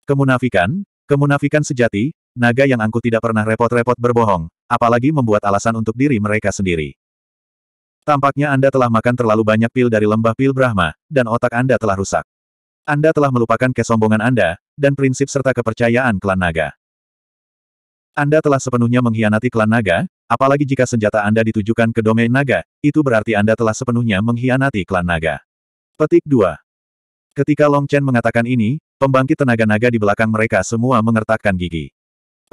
Kemunafikan, kemunafikan sejati, naga yang angku tidak pernah repot-repot berbohong, apalagi membuat alasan untuk diri mereka sendiri. Tampaknya Anda telah makan terlalu banyak pil dari lembah pil Brahma, dan otak Anda telah rusak. Anda telah melupakan kesombongan Anda, dan prinsip serta kepercayaan klan naga. Anda telah sepenuhnya mengkhianati klan naga, apalagi jika senjata Anda ditujukan ke domain naga, itu berarti Anda telah sepenuhnya mengkhianati klan naga. Petik 2. Ketika Long Chen mengatakan ini, pembangkit tenaga naga di belakang mereka semua mengertakkan gigi.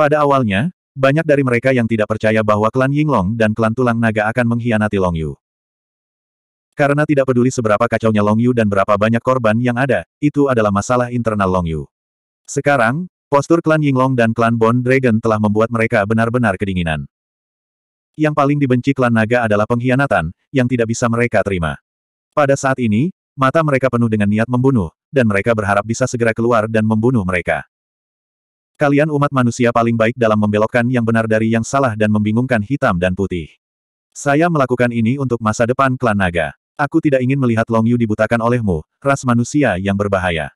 Pada awalnya, banyak dari mereka yang tidak percaya bahwa klan Yinglong dan klan tulang naga akan mengkhianati Long Yu. Karena tidak peduli seberapa kacaunya Long Yu dan berapa banyak korban yang ada, itu adalah masalah internal Long Yu. Sekarang, postur klan Ying Long dan klan Bond Dragon telah membuat mereka benar-benar kedinginan. Yang paling dibenci klan naga adalah pengkhianatan, yang tidak bisa mereka terima. Pada saat ini, mata mereka penuh dengan niat membunuh, dan mereka berharap bisa segera keluar dan membunuh mereka. Kalian umat manusia paling baik dalam membelokkan yang benar dari yang salah dan membingungkan hitam dan putih. Saya melakukan ini untuk masa depan klan naga. Aku tidak ingin melihat Long Yu dibutakan olehmu, ras manusia yang berbahaya.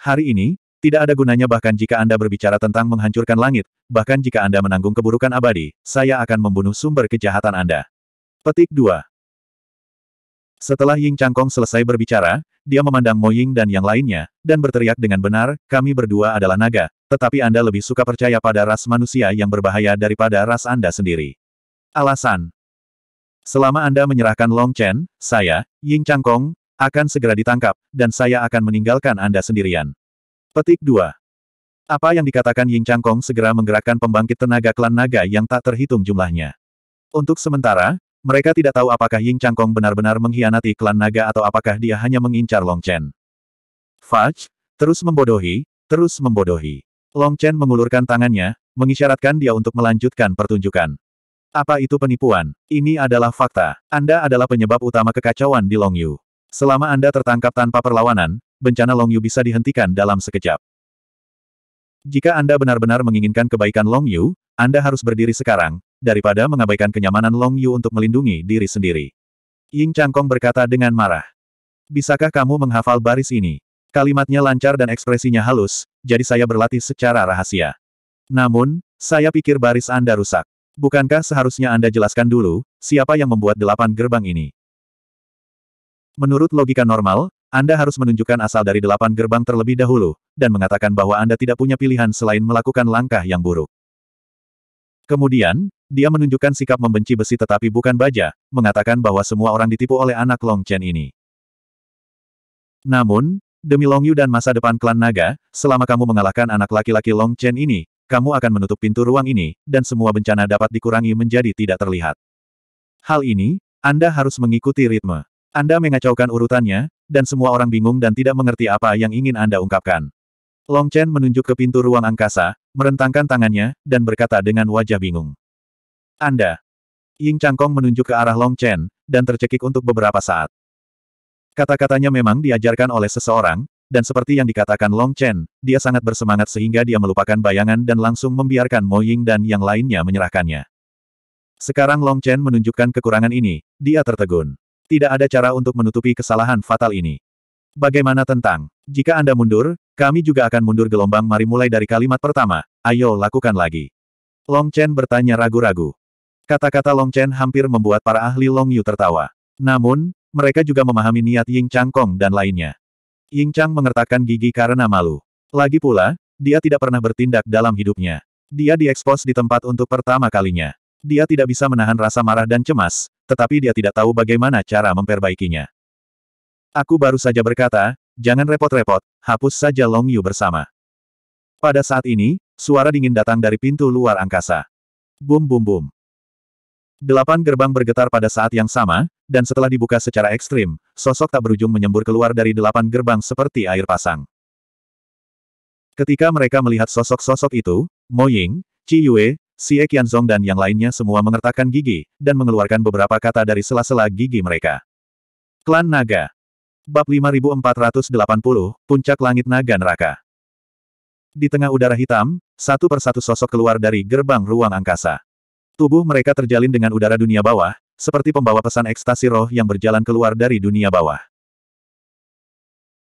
Hari ini, tidak ada gunanya bahkan jika Anda berbicara tentang menghancurkan langit, bahkan jika Anda menanggung keburukan abadi, saya akan membunuh sumber kejahatan Anda. Petik 2 Setelah Ying Changkong selesai berbicara, dia memandang Mo Ying dan yang lainnya, dan berteriak dengan benar, kami berdua adalah naga, tetapi Anda lebih suka percaya pada ras manusia yang berbahaya daripada ras Anda sendiri. Alasan Selama Anda menyerahkan Long Chen, saya, Ying Changkong, akan segera ditangkap, dan saya akan meninggalkan Anda sendirian. Petik 2. Apa yang dikatakan Ying Changkong segera menggerakkan pembangkit tenaga klan naga yang tak terhitung jumlahnya. Untuk sementara, mereka tidak tahu apakah Ying Changkong benar-benar mengkhianati klan naga atau apakah dia hanya mengincar Long Chen. Fudge, terus membodohi, terus membodohi. Long Chen mengulurkan tangannya, mengisyaratkan dia untuk melanjutkan pertunjukan. Apa itu penipuan? Ini adalah fakta. Anda adalah penyebab utama kekacauan di Longyu. Selama Anda tertangkap tanpa perlawanan, bencana Longyu bisa dihentikan dalam sekejap. Jika Anda benar-benar menginginkan kebaikan Longyu, Anda harus berdiri sekarang, daripada mengabaikan kenyamanan Longyu untuk melindungi diri sendiri. Ying Changkong berkata dengan marah. Bisakah kamu menghafal baris ini? Kalimatnya lancar dan ekspresinya halus, jadi saya berlatih secara rahasia. Namun, saya pikir baris Anda rusak. Bukankah seharusnya Anda jelaskan dulu, siapa yang membuat delapan gerbang ini? Menurut logika normal, Anda harus menunjukkan asal dari delapan gerbang terlebih dahulu, dan mengatakan bahwa Anda tidak punya pilihan selain melakukan langkah yang buruk. Kemudian, dia menunjukkan sikap membenci besi tetapi bukan baja, mengatakan bahwa semua orang ditipu oleh anak Long Chen ini. Namun, demi Long Yu dan masa depan klan naga, selama kamu mengalahkan anak laki-laki Long Chen ini, kamu akan menutup pintu ruang ini, dan semua bencana dapat dikurangi menjadi tidak terlihat. Hal ini, Anda harus mengikuti ritme. Anda mengacaukan urutannya, dan semua orang bingung dan tidak mengerti apa yang ingin Anda ungkapkan. Long Chen menunjuk ke pintu ruang angkasa, merentangkan tangannya, dan berkata dengan wajah bingung. Anda. Ying Changkong menunjuk ke arah Long Chen, dan tercekik untuk beberapa saat. Kata-katanya memang diajarkan oleh seseorang, dan seperti yang dikatakan Long Chen, dia sangat bersemangat sehingga dia melupakan bayangan dan langsung membiarkan Mo Ying dan yang lainnya menyerahkannya. Sekarang Long Chen menunjukkan kekurangan ini, dia tertegun. Tidak ada cara untuk menutupi kesalahan fatal ini. Bagaimana tentang, jika Anda mundur, kami juga akan mundur gelombang mari mulai dari kalimat pertama, ayo lakukan lagi. Long Chen bertanya ragu-ragu. Kata-kata Long Chen hampir membuat para ahli Long Yu tertawa. Namun, mereka juga memahami niat Ying Chang Kong dan lainnya. Ying Chang mengertakkan gigi karena malu. Lagi pula, dia tidak pernah bertindak dalam hidupnya. Dia diekspos di tempat untuk pertama kalinya. Dia tidak bisa menahan rasa marah dan cemas, tetapi dia tidak tahu bagaimana cara memperbaikinya. Aku baru saja berkata, jangan repot-repot, hapus saja Long Yu bersama. Pada saat ini, suara dingin datang dari pintu luar angkasa. Bum bum bum. Delapan gerbang bergetar pada saat yang sama, dan setelah dibuka secara ekstrim, sosok tak berujung menyembur keluar dari delapan gerbang seperti air pasang. Ketika mereka melihat sosok-sosok itu, Mo Ying, Qi Yue, Xie Qianzong dan yang lainnya semua mengertakkan gigi, dan mengeluarkan beberapa kata dari sela-sela gigi mereka. Klan Naga Bab 5480, Puncak Langit Naga Neraka Di tengah udara hitam, satu persatu sosok keluar dari gerbang ruang angkasa. Tubuh mereka terjalin dengan udara dunia bawah, seperti pembawa pesan ekstasi roh yang berjalan keluar dari dunia bawah.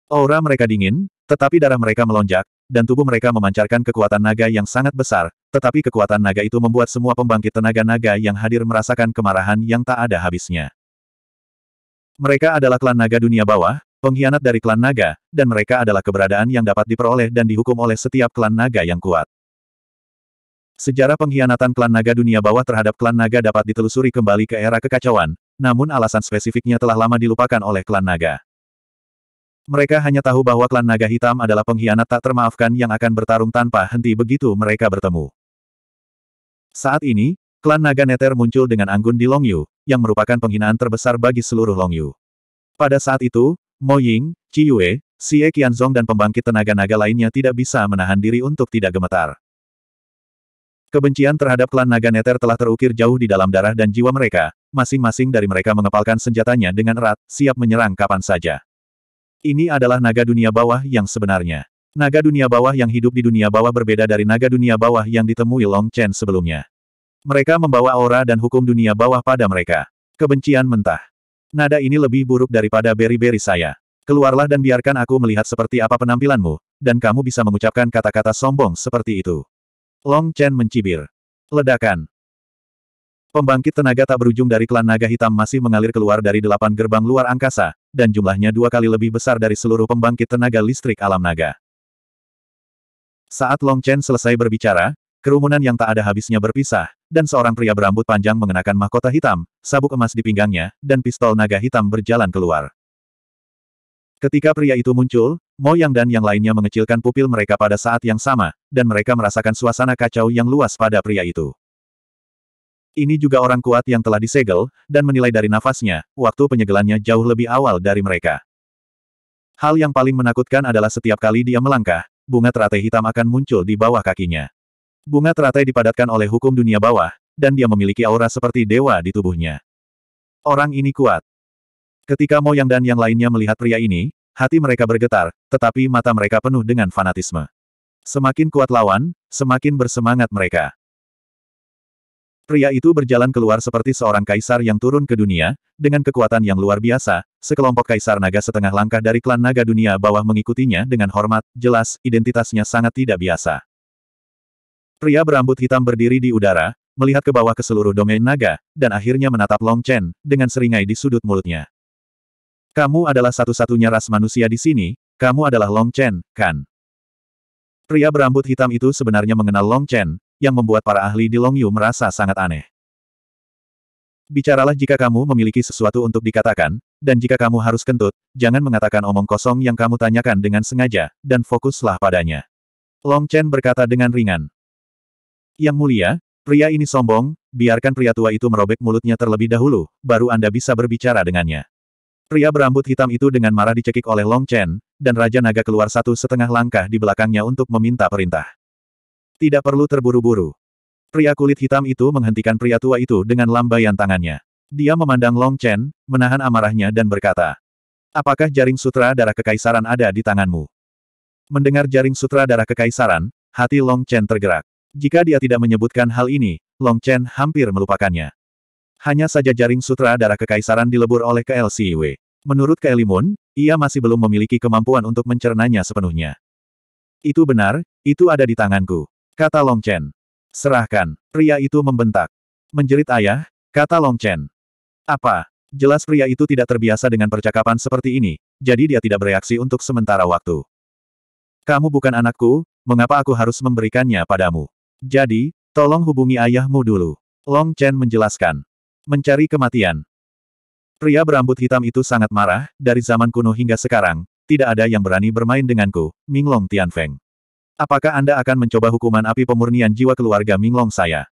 Aura mereka dingin, tetapi darah mereka melonjak, dan tubuh mereka memancarkan kekuatan naga yang sangat besar, tetapi kekuatan naga itu membuat semua pembangkit tenaga naga yang hadir merasakan kemarahan yang tak ada habisnya. Mereka adalah klan naga dunia bawah, pengkhianat dari klan naga, dan mereka adalah keberadaan yang dapat diperoleh dan dihukum oleh setiap klan naga yang kuat. Sejarah pengkhianatan klan naga dunia bawah terhadap klan naga dapat ditelusuri kembali ke era kekacauan, namun alasan spesifiknya telah lama dilupakan oleh klan naga. Mereka hanya tahu bahwa klan naga hitam adalah pengkhianat tak termaafkan yang akan bertarung tanpa henti begitu mereka bertemu. Saat ini, klan naga Neter muncul dengan anggun di Longyu, yang merupakan penghinaan terbesar bagi seluruh Longyu. Pada saat itu, Mo Ying, Qi Yue, Xie Qianzong dan pembangkit tenaga naga lainnya tidak bisa menahan diri untuk tidak gemetar. Kebencian terhadap klan Naga Neter telah terukir jauh di dalam darah dan jiwa mereka, masing-masing dari mereka mengepalkan senjatanya dengan erat, siap menyerang kapan saja. Ini adalah naga dunia bawah yang sebenarnya. Naga dunia bawah yang hidup di dunia bawah berbeda dari naga dunia bawah yang ditemui Long Chen sebelumnya. Mereka membawa aura dan hukum dunia bawah pada mereka. Kebencian mentah. Nada ini lebih buruk daripada beri-beri saya. Keluarlah dan biarkan aku melihat seperti apa penampilanmu, dan kamu bisa mengucapkan kata-kata sombong seperti itu. Long Chen mencibir. Ledakan. Pembangkit tenaga tak berujung dari klan naga hitam masih mengalir keluar dari delapan gerbang luar angkasa, dan jumlahnya dua kali lebih besar dari seluruh pembangkit tenaga listrik alam naga. Saat Long Chen selesai berbicara, kerumunan yang tak ada habisnya berpisah, dan seorang pria berambut panjang mengenakan mahkota hitam, sabuk emas di pinggangnya, dan pistol naga hitam berjalan keluar. Ketika pria itu muncul, Moyang dan yang lainnya mengecilkan pupil mereka pada saat yang sama, dan mereka merasakan suasana kacau yang luas pada pria itu. Ini juga orang kuat yang telah disegel, dan menilai dari nafasnya, waktu penyegelannya jauh lebih awal dari mereka. Hal yang paling menakutkan adalah setiap kali dia melangkah, bunga teratai hitam akan muncul di bawah kakinya. Bunga teratai dipadatkan oleh hukum dunia bawah, dan dia memiliki aura seperti dewa di tubuhnya. Orang ini kuat. Ketika Moyang dan yang lainnya melihat pria ini, Hati mereka bergetar, tetapi mata mereka penuh dengan fanatisme. Semakin kuat lawan, semakin bersemangat mereka. Pria itu berjalan keluar seperti seorang kaisar yang turun ke dunia, dengan kekuatan yang luar biasa, sekelompok kaisar naga setengah langkah dari klan naga dunia bawah mengikutinya dengan hormat, jelas, identitasnya sangat tidak biasa. Pria berambut hitam berdiri di udara, melihat ke bawah ke seluruh domain naga, dan akhirnya menatap Long Chen, dengan seringai di sudut mulutnya. Kamu adalah satu-satunya ras manusia di sini, kamu adalah Long Chen, kan? Pria berambut hitam itu sebenarnya mengenal Long Chen, yang membuat para ahli di Long Yu merasa sangat aneh. Bicaralah jika kamu memiliki sesuatu untuk dikatakan, dan jika kamu harus kentut, jangan mengatakan omong kosong yang kamu tanyakan dengan sengaja, dan fokuslah padanya. Long Chen berkata dengan ringan. Yang mulia, pria ini sombong, biarkan pria tua itu merobek mulutnya terlebih dahulu, baru Anda bisa berbicara dengannya. Pria berambut hitam itu dengan marah dicekik oleh Long Chen, dan Raja Naga keluar satu setengah langkah di belakangnya untuk meminta perintah. Tidak perlu terburu-buru. Pria kulit hitam itu menghentikan pria tua itu dengan lambaian tangannya. Dia memandang Long Chen, menahan amarahnya dan berkata, Apakah jaring sutra darah kekaisaran ada di tanganmu? Mendengar jaring sutra darah kekaisaran, hati Long Chen tergerak. Jika dia tidak menyebutkan hal ini, Long Chen hampir melupakannya. Hanya saja jaring sutra darah kekaisaran dilebur oleh KLCW. Menurut Keelimun, ia masih belum memiliki kemampuan untuk mencernanya sepenuhnya. Itu benar, itu ada di tanganku. Kata Long Chen. Serahkan, pria itu membentak. Menjerit ayah, kata Long Chen. Apa? Jelas pria itu tidak terbiasa dengan percakapan seperti ini, jadi dia tidak bereaksi untuk sementara waktu. Kamu bukan anakku, mengapa aku harus memberikannya padamu? Jadi, tolong hubungi ayahmu dulu. Long Chen menjelaskan. Mencari kematian. Pria berambut hitam itu sangat marah, dari zaman kuno hingga sekarang, tidak ada yang berani bermain denganku, Minglong Tianfeng. Apakah Anda akan mencoba hukuman api pemurnian jiwa keluarga Minglong saya?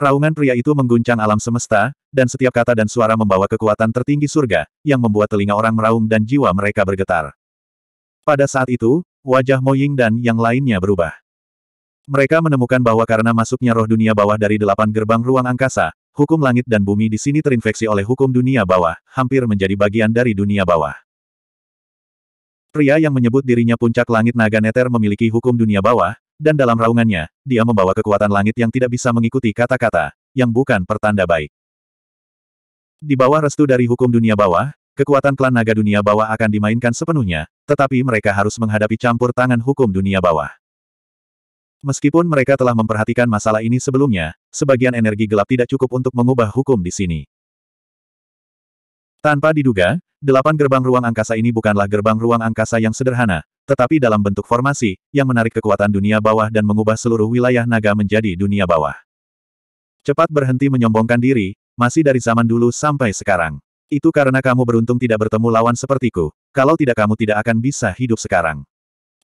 Raungan pria itu mengguncang alam semesta, dan setiap kata dan suara membawa kekuatan tertinggi surga, yang membuat telinga orang meraung dan jiwa mereka bergetar. Pada saat itu, wajah Moying dan yang lainnya berubah. Mereka menemukan bahwa karena masuknya roh dunia bawah dari delapan gerbang ruang angkasa, hukum langit dan bumi di sini terinfeksi oleh hukum dunia bawah, hampir menjadi bagian dari dunia bawah. Pria yang menyebut dirinya puncak langit naga neter memiliki hukum dunia bawah, dan dalam raungannya, dia membawa kekuatan langit yang tidak bisa mengikuti kata-kata, yang bukan pertanda baik. Di bawah restu dari hukum dunia bawah, kekuatan klan naga dunia bawah akan dimainkan sepenuhnya, tetapi mereka harus menghadapi campur tangan hukum dunia bawah. Meskipun mereka telah memperhatikan masalah ini sebelumnya, sebagian energi gelap tidak cukup untuk mengubah hukum di sini. Tanpa diduga, delapan gerbang ruang angkasa ini bukanlah gerbang ruang angkasa yang sederhana, tetapi dalam bentuk formasi, yang menarik kekuatan dunia bawah dan mengubah seluruh wilayah naga menjadi dunia bawah. Cepat berhenti menyombongkan diri, masih dari zaman dulu sampai sekarang. Itu karena kamu beruntung tidak bertemu lawan sepertiku, kalau tidak kamu tidak akan bisa hidup sekarang.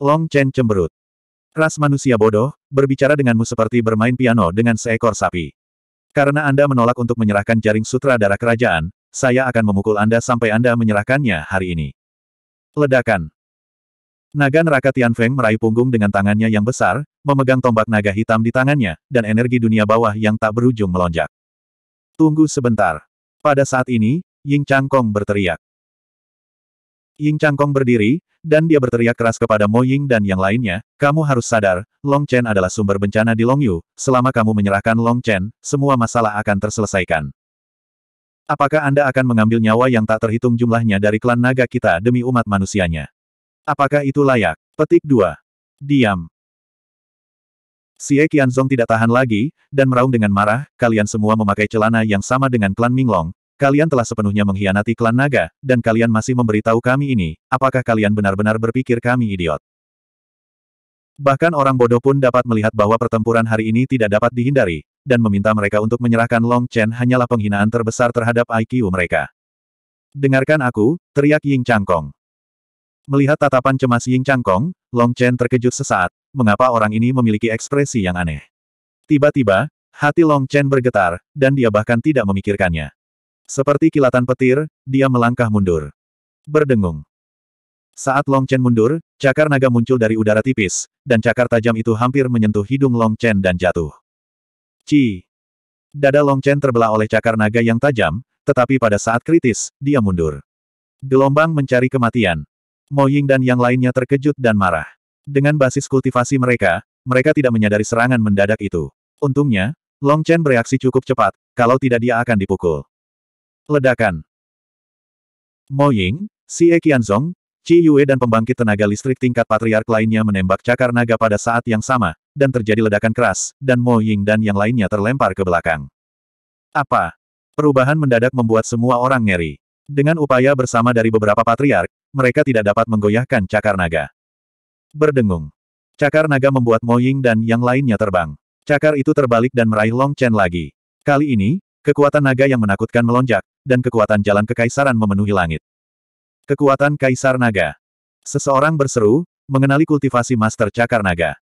Long Chen cemberut. Ras manusia bodoh, berbicara denganmu seperti bermain piano dengan seekor sapi. Karena Anda menolak untuk menyerahkan jaring sutra darah kerajaan, saya akan memukul Anda sampai Anda menyerahkannya hari ini. Ledakan. Naga neraka Tian Feng meraih punggung dengan tangannya yang besar, memegang tombak naga hitam di tangannya, dan energi dunia bawah yang tak berujung melonjak. Tunggu sebentar. Pada saat ini, Ying Chang Kong berteriak. Ying Chang Kong berdiri, dan dia berteriak keras kepada Mo Ying dan yang lainnya, kamu harus sadar, Long Chen adalah sumber bencana di Long Yu, selama kamu menyerahkan Long Chen, semua masalah akan terselesaikan. Apakah Anda akan mengambil nyawa yang tak terhitung jumlahnya dari klan naga kita demi umat manusianya? Apakah itu layak? Petik 2. Diam. Xie Qianzong tidak tahan lagi, dan meraung dengan marah, kalian semua memakai celana yang sama dengan klan Minglong, Kalian telah sepenuhnya mengkhianati klan naga, dan kalian masih memberitahu kami ini, apakah kalian benar-benar berpikir kami idiot? Bahkan orang bodoh pun dapat melihat bahwa pertempuran hari ini tidak dapat dihindari, dan meminta mereka untuk menyerahkan Long Chen hanyalah penghinaan terbesar terhadap IQ mereka. Dengarkan aku, teriak Ying Changkong. Melihat tatapan cemas Ying Changkong, Long Chen terkejut sesaat, mengapa orang ini memiliki ekspresi yang aneh. Tiba-tiba, hati Long Chen bergetar, dan dia bahkan tidak memikirkannya. Seperti kilatan petir, dia melangkah mundur. Berdengung. Saat Long Chen mundur, cakar naga muncul dari udara tipis, dan cakar tajam itu hampir menyentuh hidung Long Chen dan jatuh. Ci. Dada Long Chen terbelah oleh cakar naga yang tajam, tetapi pada saat kritis, dia mundur. Gelombang mencari kematian. Mo Ying dan yang lainnya terkejut dan marah. Dengan basis kultivasi mereka, mereka tidak menyadari serangan mendadak itu. Untungnya, Long Chen bereaksi cukup cepat, kalau tidak dia akan dipukul. Ledakan. Mo Ying, Si E Qianzong, Qi Yue dan pembangkit tenaga listrik tingkat patriark lainnya menembak cakar naga pada saat yang sama, dan terjadi ledakan keras, dan Mo Ying dan yang lainnya terlempar ke belakang. Apa? Perubahan mendadak membuat semua orang ngeri. Dengan upaya bersama dari beberapa patriark, mereka tidak dapat menggoyahkan cakar naga. Berdengung. Cakar naga membuat Mo Ying dan yang lainnya terbang. Cakar itu terbalik dan meraih Long Chen lagi. Kali ini, kekuatan naga yang menakutkan melonjak, dan kekuatan jalan kekaisaran memenuhi langit. Kekuatan Kaisar Naga. Seseorang berseru, mengenali kultivasi Master Cakar Naga.